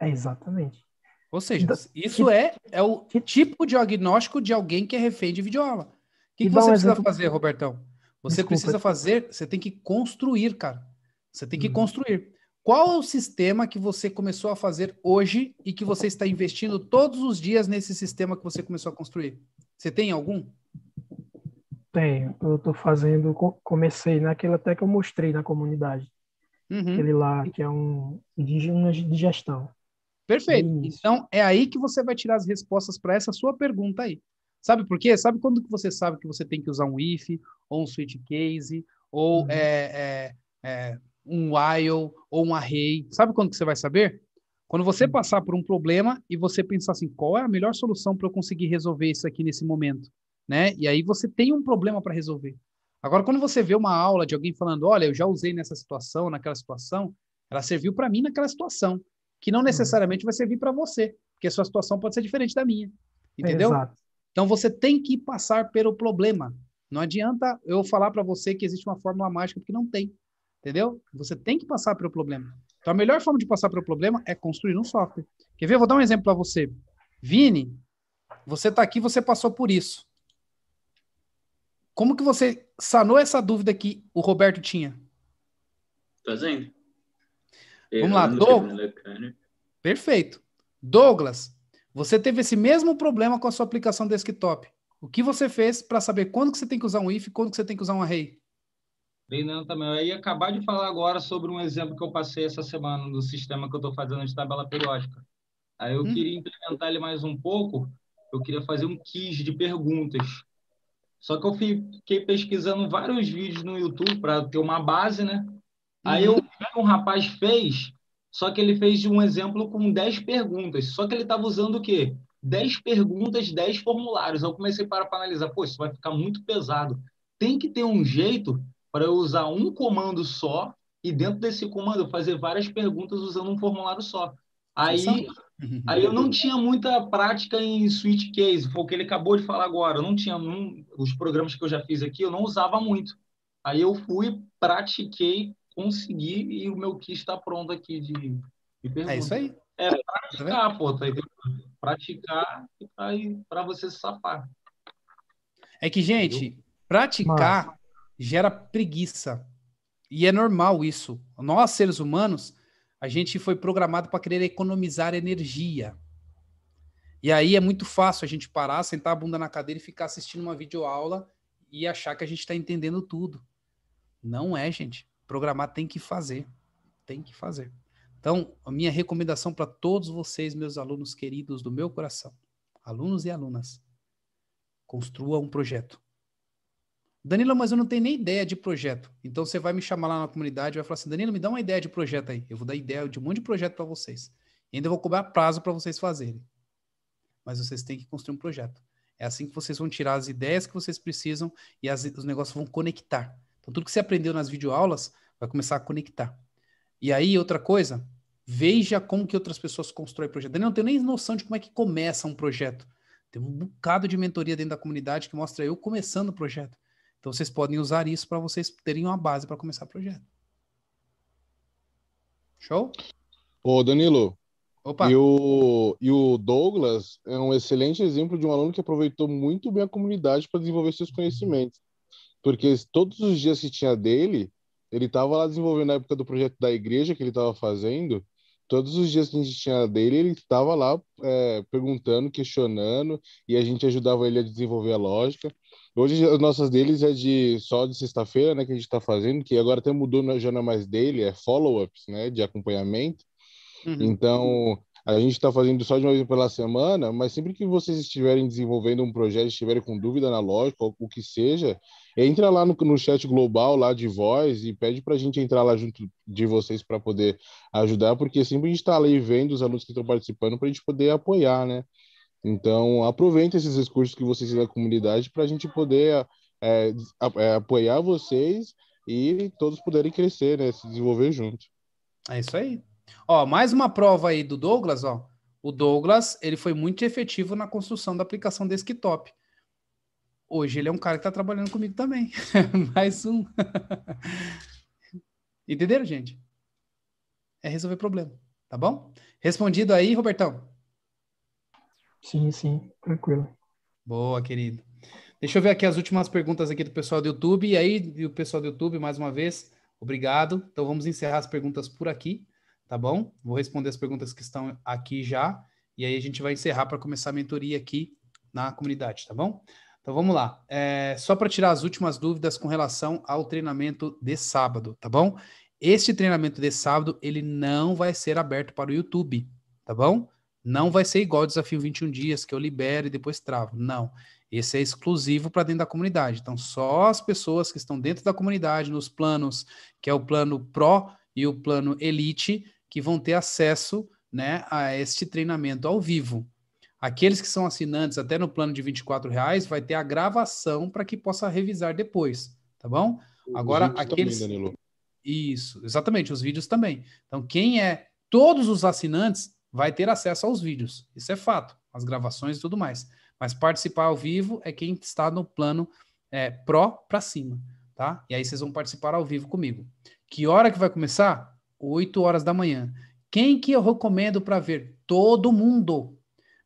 É exatamente. Ou seja, então, isso é, é o tipo de diagnóstico de alguém que é refém de videoaula. O que, que você precisa exemplo... fazer, Robertão? Você Desculpa. precisa fazer, você tem que construir, cara. Você tem que hum. construir. Qual é o sistema que você começou a fazer hoje e que você está investindo todos os dias nesse sistema que você começou a construir? Você tem algum? Tenho. Eu estou fazendo, comecei naquele até que eu mostrei na comunidade. Uhum. Aquele lá que é um de digestão. Perfeito. Isso. Hum. Então, é aí que você vai tirar as respostas para essa sua pergunta aí. Sabe por quê? Sabe quando que você sabe que você tem que usar um if, ou um switch case, ou uhum. é, é, é, um while, ou um array? Sabe quando que você vai saber? Quando você passar por um problema e você pensar assim, qual é a melhor solução para eu conseguir resolver isso aqui nesse momento? Né? E aí você tem um problema para resolver. Agora, quando você vê uma aula de alguém falando, olha, eu já usei nessa situação, naquela situação, ela serviu para mim naquela situação que não uhum. necessariamente vai servir para você, porque a sua situação pode ser diferente da minha. Entendeu? Exato. Então você tem que passar pelo problema. Não adianta eu falar para você que existe uma fórmula mágica porque não tem. Entendeu? Você tem que passar pelo problema. Então a melhor forma de passar pelo problema é construir um software. Quer ver? Eu vou dar um exemplo para você. Vini, você está aqui, você passou por isso. Como que você sanou essa dúvida que o Roberto tinha? Fazendo. Vamos lá, Douglas. Perfeito. Douglas, você teve esse mesmo problema com a sua aplicação desktop. O que você fez para saber quando que você tem que usar um if e quando que você tem que usar um array? não também. Eu ia acabar de falar agora sobre um exemplo que eu passei essa semana do sistema que eu estou fazendo de tabela periódica. Aí eu hum. queria implementar ele mais um pouco. Eu queria fazer um quiz de perguntas. Só que eu fiquei pesquisando vários vídeos no YouTube para ter uma base, né? Aí eu, uhum. um rapaz fez, só que ele fez um exemplo com 10 perguntas. Só que ele estava usando o quê? 10 perguntas, 10 formulários. Eu comecei para, analisar, pô, isso vai ficar muito pesado. Tem que ter um jeito para eu usar um comando só e dentro desse comando eu fazer várias perguntas usando um formulário só. Aí, é uhum. aí eu não tinha muita prática em switch case, foi o que ele acabou de falar agora. Eu não tinha os programas que eu já fiz aqui, eu não usava muito. Aí eu fui, pratiquei consegui e o meu kit está pronto aqui de, de É isso aí. É tá praticar, tá pô. Tá aí, praticar e para você se safar. É que, gente, praticar gera preguiça. E é normal isso. Nós, seres humanos, a gente foi programado para querer economizar energia. E aí é muito fácil a gente parar, sentar a bunda na cadeira e ficar assistindo uma videoaula e achar que a gente está entendendo tudo. Não é, gente. Programar tem que fazer. Tem que fazer. Então, a minha recomendação para todos vocês, meus alunos queridos do meu coração, alunos e alunas, construa um projeto. Danilo, mas eu não tenho nem ideia de projeto. Então você vai me chamar lá na comunidade e vai falar assim: Danilo, me dá uma ideia de projeto aí. Eu vou dar ideia de um monte de projeto para vocês. E ainda vou cobrar prazo para vocês fazerem. Mas vocês têm que construir um projeto. É assim que vocês vão tirar as ideias que vocês precisam e as, os negócios vão conectar. Então, tudo que você aprendeu nas videoaulas, vai começar a conectar. E aí, outra coisa, veja como que outras pessoas constroem projeto. Eu não tenho nem noção de como é que começa um projeto. Tem um bocado de mentoria dentro da comunidade que mostra eu começando o projeto. Então, vocês podem usar isso para vocês terem uma base para começar o projeto. Show? Ô, Danilo. Opa. E o, e o Douglas é um excelente exemplo de um aluno que aproveitou muito bem a comunidade para desenvolver seus conhecimentos. Porque todos os dias que tinha dele, ele estava lá desenvolvendo na época do projeto da igreja que ele estava fazendo. Todos os dias que a gente tinha dele, ele estava lá é, perguntando, questionando, e a gente ajudava ele a desenvolver a lógica. Hoje as nossas deles é de só de sexta-feira, né, que a gente está fazendo, que agora até mudou, já não é mais dele, é follow-ups, né, de acompanhamento. Uhum. Então, a gente está fazendo só de uma vez pela semana, mas sempre que vocês estiverem desenvolvendo um projeto, estiverem com dúvida na lógica, o que seja, entra lá no, no chat global lá de voz e pede para a gente entrar lá junto de vocês para poder ajudar, porque sempre a gente está ali vendo os alunos que estão participando para a gente poder apoiar, né? Então, aproveita esses recursos que vocês têm da comunidade para a gente poder é, é, apoiar vocês e todos poderem crescer, né? Se desenvolver junto. É isso aí. Ó, mais uma prova aí do Douglas, ó. O Douglas, ele foi muito efetivo na construção da aplicação desktop. Hoje ele é um cara que está trabalhando comigo também. mais um. Entenderam, gente? É resolver problema, tá bom? Respondido aí, Robertão? Sim, sim, tranquilo. Boa, querido. Deixa eu ver aqui as últimas perguntas aqui do pessoal do YouTube. E aí, o pessoal do YouTube, mais uma vez, obrigado. Então, vamos encerrar as perguntas por aqui tá bom? Vou responder as perguntas que estão aqui já e aí a gente vai encerrar para começar a mentoria aqui na comunidade, tá bom? Então vamos lá. É, só para tirar as últimas dúvidas com relação ao treinamento de sábado, tá bom? Este treinamento de sábado ele não vai ser aberto para o YouTube, tá bom? Não vai ser igual ao desafio 21 dias que eu libero e depois travo. Não. Esse é exclusivo para dentro da comunidade. Então, só as pessoas que estão dentro da comunidade, nos planos, que é o plano Pro e o plano Elite, que vão ter acesso né, a este treinamento ao vivo. Aqueles que são assinantes até no plano de R$ reais vai ter a gravação para que possa revisar depois, tá bom? Agora aqueles também, Isso, exatamente, os vídeos também. Então quem é todos os assinantes vai ter acesso aos vídeos. Isso é fato, as gravações e tudo mais. Mas participar ao vivo é quem está no plano é, Pro para cima, tá? E aí vocês vão participar ao vivo comigo. Que hora que vai começar? 8 horas da manhã. Quem que eu recomendo para ver? Todo mundo.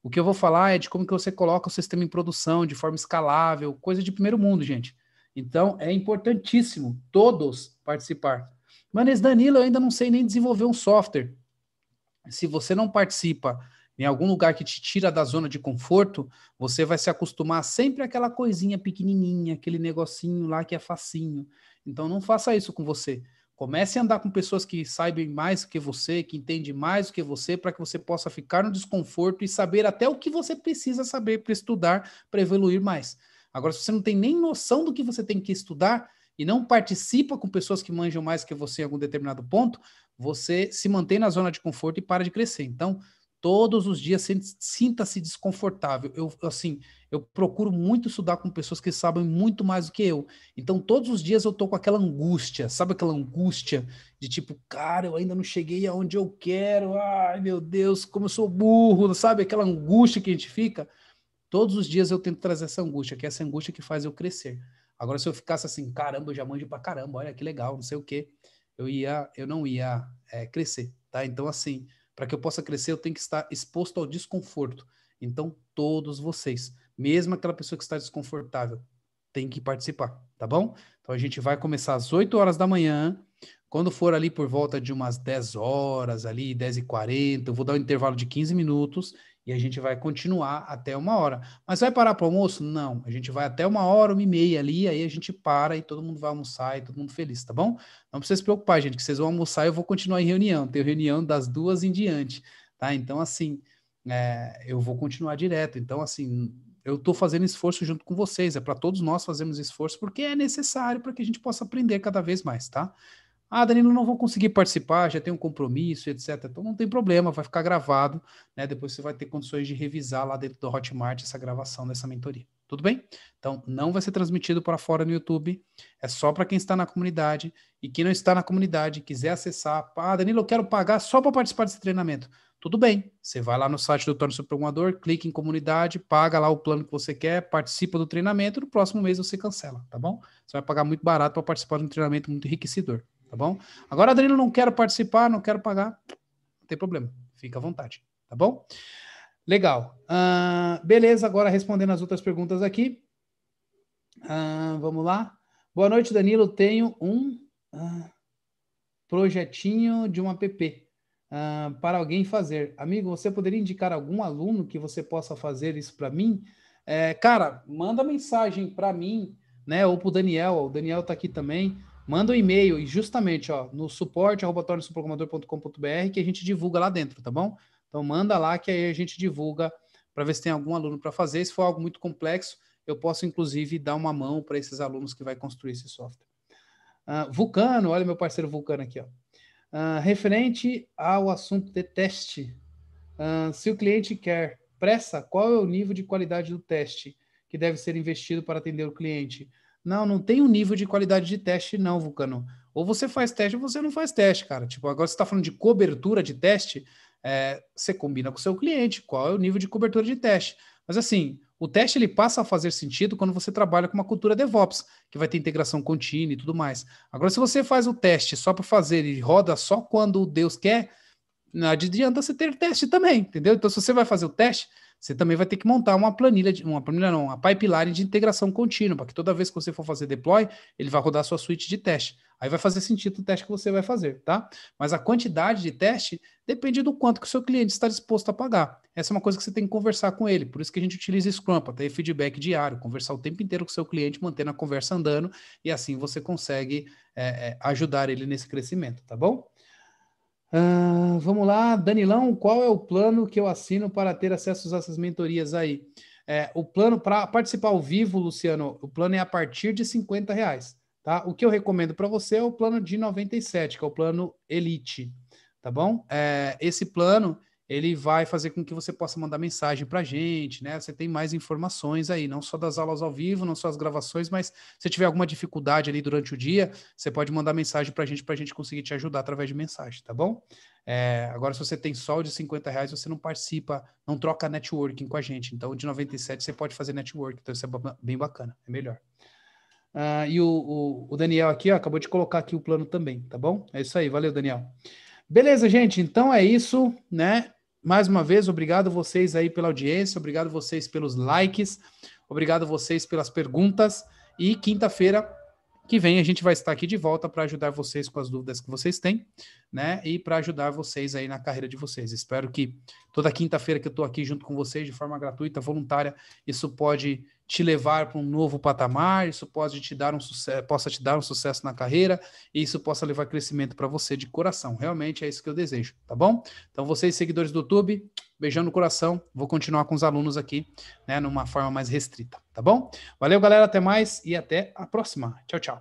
O que eu vou falar é de como que você coloca o sistema em produção de forma escalável, coisa de primeiro mundo, gente. Então, é importantíssimo todos participar. manes Danilo, eu ainda não sei nem desenvolver um software. Se você não participa em algum lugar que te tira da zona de conforto, você vai se acostumar sempre àquela coisinha pequenininha, aquele negocinho lá que é facinho. Então, não faça isso com você. Comece a andar com pessoas que saibam mais que você, que entendem mais do que você, para que você possa ficar no desconforto e saber até o que você precisa saber para estudar, para evoluir mais. Agora, se você não tem nem noção do que você tem que estudar e não participa com pessoas que manjam mais que você em algum determinado ponto, você se mantém na zona de conforto e para de crescer. Então, todos os dias sinta-se desconfortável. Eu assim, eu procuro muito estudar com pessoas que sabem muito mais do que eu. Então todos os dias eu tô com aquela angústia, sabe aquela angústia de tipo, cara, eu ainda não cheguei aonde eu quero. Ai, meu Deus, como eu sou burro, sabe aquela angústia que a gente fica? Todos os dias eu tento trazer essa angústia, que é essa angústia que faz eu crescer. Agora se eu ficasse assim, caramba, eu já manjo pra caramba, olha que legal, não sei o quê, eu ia, eu não ia é, crescer, tá? Então assim, para que eu possa crescer, eu tenho que estar exposto ao desconforto. Então, todos vocês, mesmo aquela pessoa que está desconfortável, tem que participar, tá bom? Então, a gente vai começar às 8 horas da manhã. Quando for ali por volta de umas 10 horas, ali 10 e 40, eu vou dar um intervalo de 15 minutos e a gente vai continuar até uma hora. Mas vai parar para o almoço? Não. A gente vai até uma hora, uma e meia ali, aí a gente para e todo mundo vai almoçar e todo mundo feliz, tá bom? Não precisa se preocupar, gente, que vocês vão almoçar e eu vou continuar em reunião. Tenho reunião das duas em diante, tá? Então, assim, é, eu vou continuar direto. Então, assim, eu estou fazendo esforço junto com vocês, é para todos nós fazermos esforço, porque é necessário para que a gente possa aprender cada vez mais, tá? Ah, Danilo, não vou conseguir participar, já tenho um compromisso, etc. Então não tem problema, vai ficar gravado, né? Depois você vai ter condições de revisar lá dentro do Hotmart essa gravação dessa mentoria. Tudo bem? Então não vai ser transmitido para fora no YouTube, é só para quem está na comunidade. E quem não está na comunidade, quiser acessar, ah, Danilo, eu quero pagar só para participar desse treinamento. Tudo bem, você vai lá no site do Torno Seu Programador, clica em comunidade, paga lá o plano que você quer, participa do treinamento, no próximo mês você cancela, tá bom? Você vai pagar muito barato para participar de um treinamento muito enriquecedor. Tá bom? Agora, Danilo, não quero participar, não quero pagar. Não tem problema. Fica à vontade. Tá bom? Legal. Uh, beleza, agora respondendo as outras perguntas aqui. Uh, vamos lá. Boa noite, Danilo. Tenho um uh, projetinho de um app para alguém fazer. Amigo, você poderia indicar algum aluno que você possa fazer isso para mim? É, cara, manda mensagem para mim, né? Ou para o Daniel. O Daniel está aqui também manda um e-mail e justamente ó, no suporte que a gente divulga lá dentro, tá bom? Então manda lá que aí a gente divulga para ver se tem algum aluno para fazer. Se for algo muito complexo, eu posso inclusive dar uma mão para esses alunos que vai construir esse software. Uh, Vulcano, olha meu parceiro Vulcano aqui, ó. Uh, referente ao assunto de teste, uh, se o cliente quer pressa, qual é o nível de qualidade do teste que deve ser investido para atender o cliente? Não, não tem um nível de qualidade de teste, não, Vulcano. Ou você faz teste ou você não faz teste, cara. Tipo, agora você está falando de cobertura de teste, é, você combina com o seu cliente qual é o nível de cobertura de teste. Mas assim, o teste ele passa a fazer sentido quando você trabalha com uma cultura DevOps, que vai ter integração contínua e tudo mais. Agora, se você faz o teste só para fazer e roda só quando Deus quer, não adianta você ter teste também, entendeu? Então, se você vai fazer o teste, você também vai ter que montar uma planilha, de, uma planilha não, uma pipeline de integração contínua, para que toda vez que você for fazer deploy, ele vai rodar sua suite de teste. Aí vai fazer sentido o teste que você vai fazer, tá? Mas a quantidade de teste depende do quanto que o seu cliente está disposto a pagar. Essa é uma coisa que você tem que conversar com ele. Por isso que a gente utiliza Scrum para ter feedback diário, conversar o tempo inteiro com o seu cliente, mantendo a conversa andando, e assim você consegue é, ajudar ele nesse crescimento, tá bom? Ah, vamos lá, Danilão, qual é o plano que eu assino para ter acesso a essas mentorias aí? É, o plano para participar ao vivo, Luciano, o plano é a partir de 50 reais. Tá? O que eu recomendo para você é o plano de 97, que é o plano Elite, tá bom? É, esse plano ele vai fazer com que você possa mandar mensagem para a gente, né? Você tem mais informações aí, não só das aulas ao vivo, não só as gravações, mas se tiver alguma dificuldade ali durante o dia, você pode mandar mensagem para a gente, para a gente conseguir te ajudar através de mensagem, tá bom? É, agora, se você tem só de 50 reais, você não participa, não troca networking com a gente. Então, de 97 você pode fazer networking, então isso é bem bacana, é melhor. Uh, e o, o, o, Daniel aqui ó, acabou de colocar aqui o plano também, tá bom? É isso aí, valeu, Daniel. Beleza, gente, então é isso, né? Mais uma vez, obrigado vocês aí pela audiência, obrigado vocês pelos likes, obrigado vocês pelas perguntas. E quinta-feira que vem a gente vai estar aqui de volta para ajudar vocês com as dúvidas que vocês têm, né? E para ajudar vocês aí na carreira de vocês. Espero que toda quinta-feira que eu estou aqui junto com vocês de forma gratuita, voluntária, isso pode te levar para um novo patamar, isso pode te dar um sucesso, possa te dar um sucesso na carreira e isso possa levar crescimento para você de coração. Realmente é isso que eu desejo, tá bom? Então vocês seguidores do YouTube, beijando o coração, vou continuar com os alunos aqui, né, numa forma mais restrita, tá bom? Valeu, galera, até mais e até a próxima. Tchau, tchau.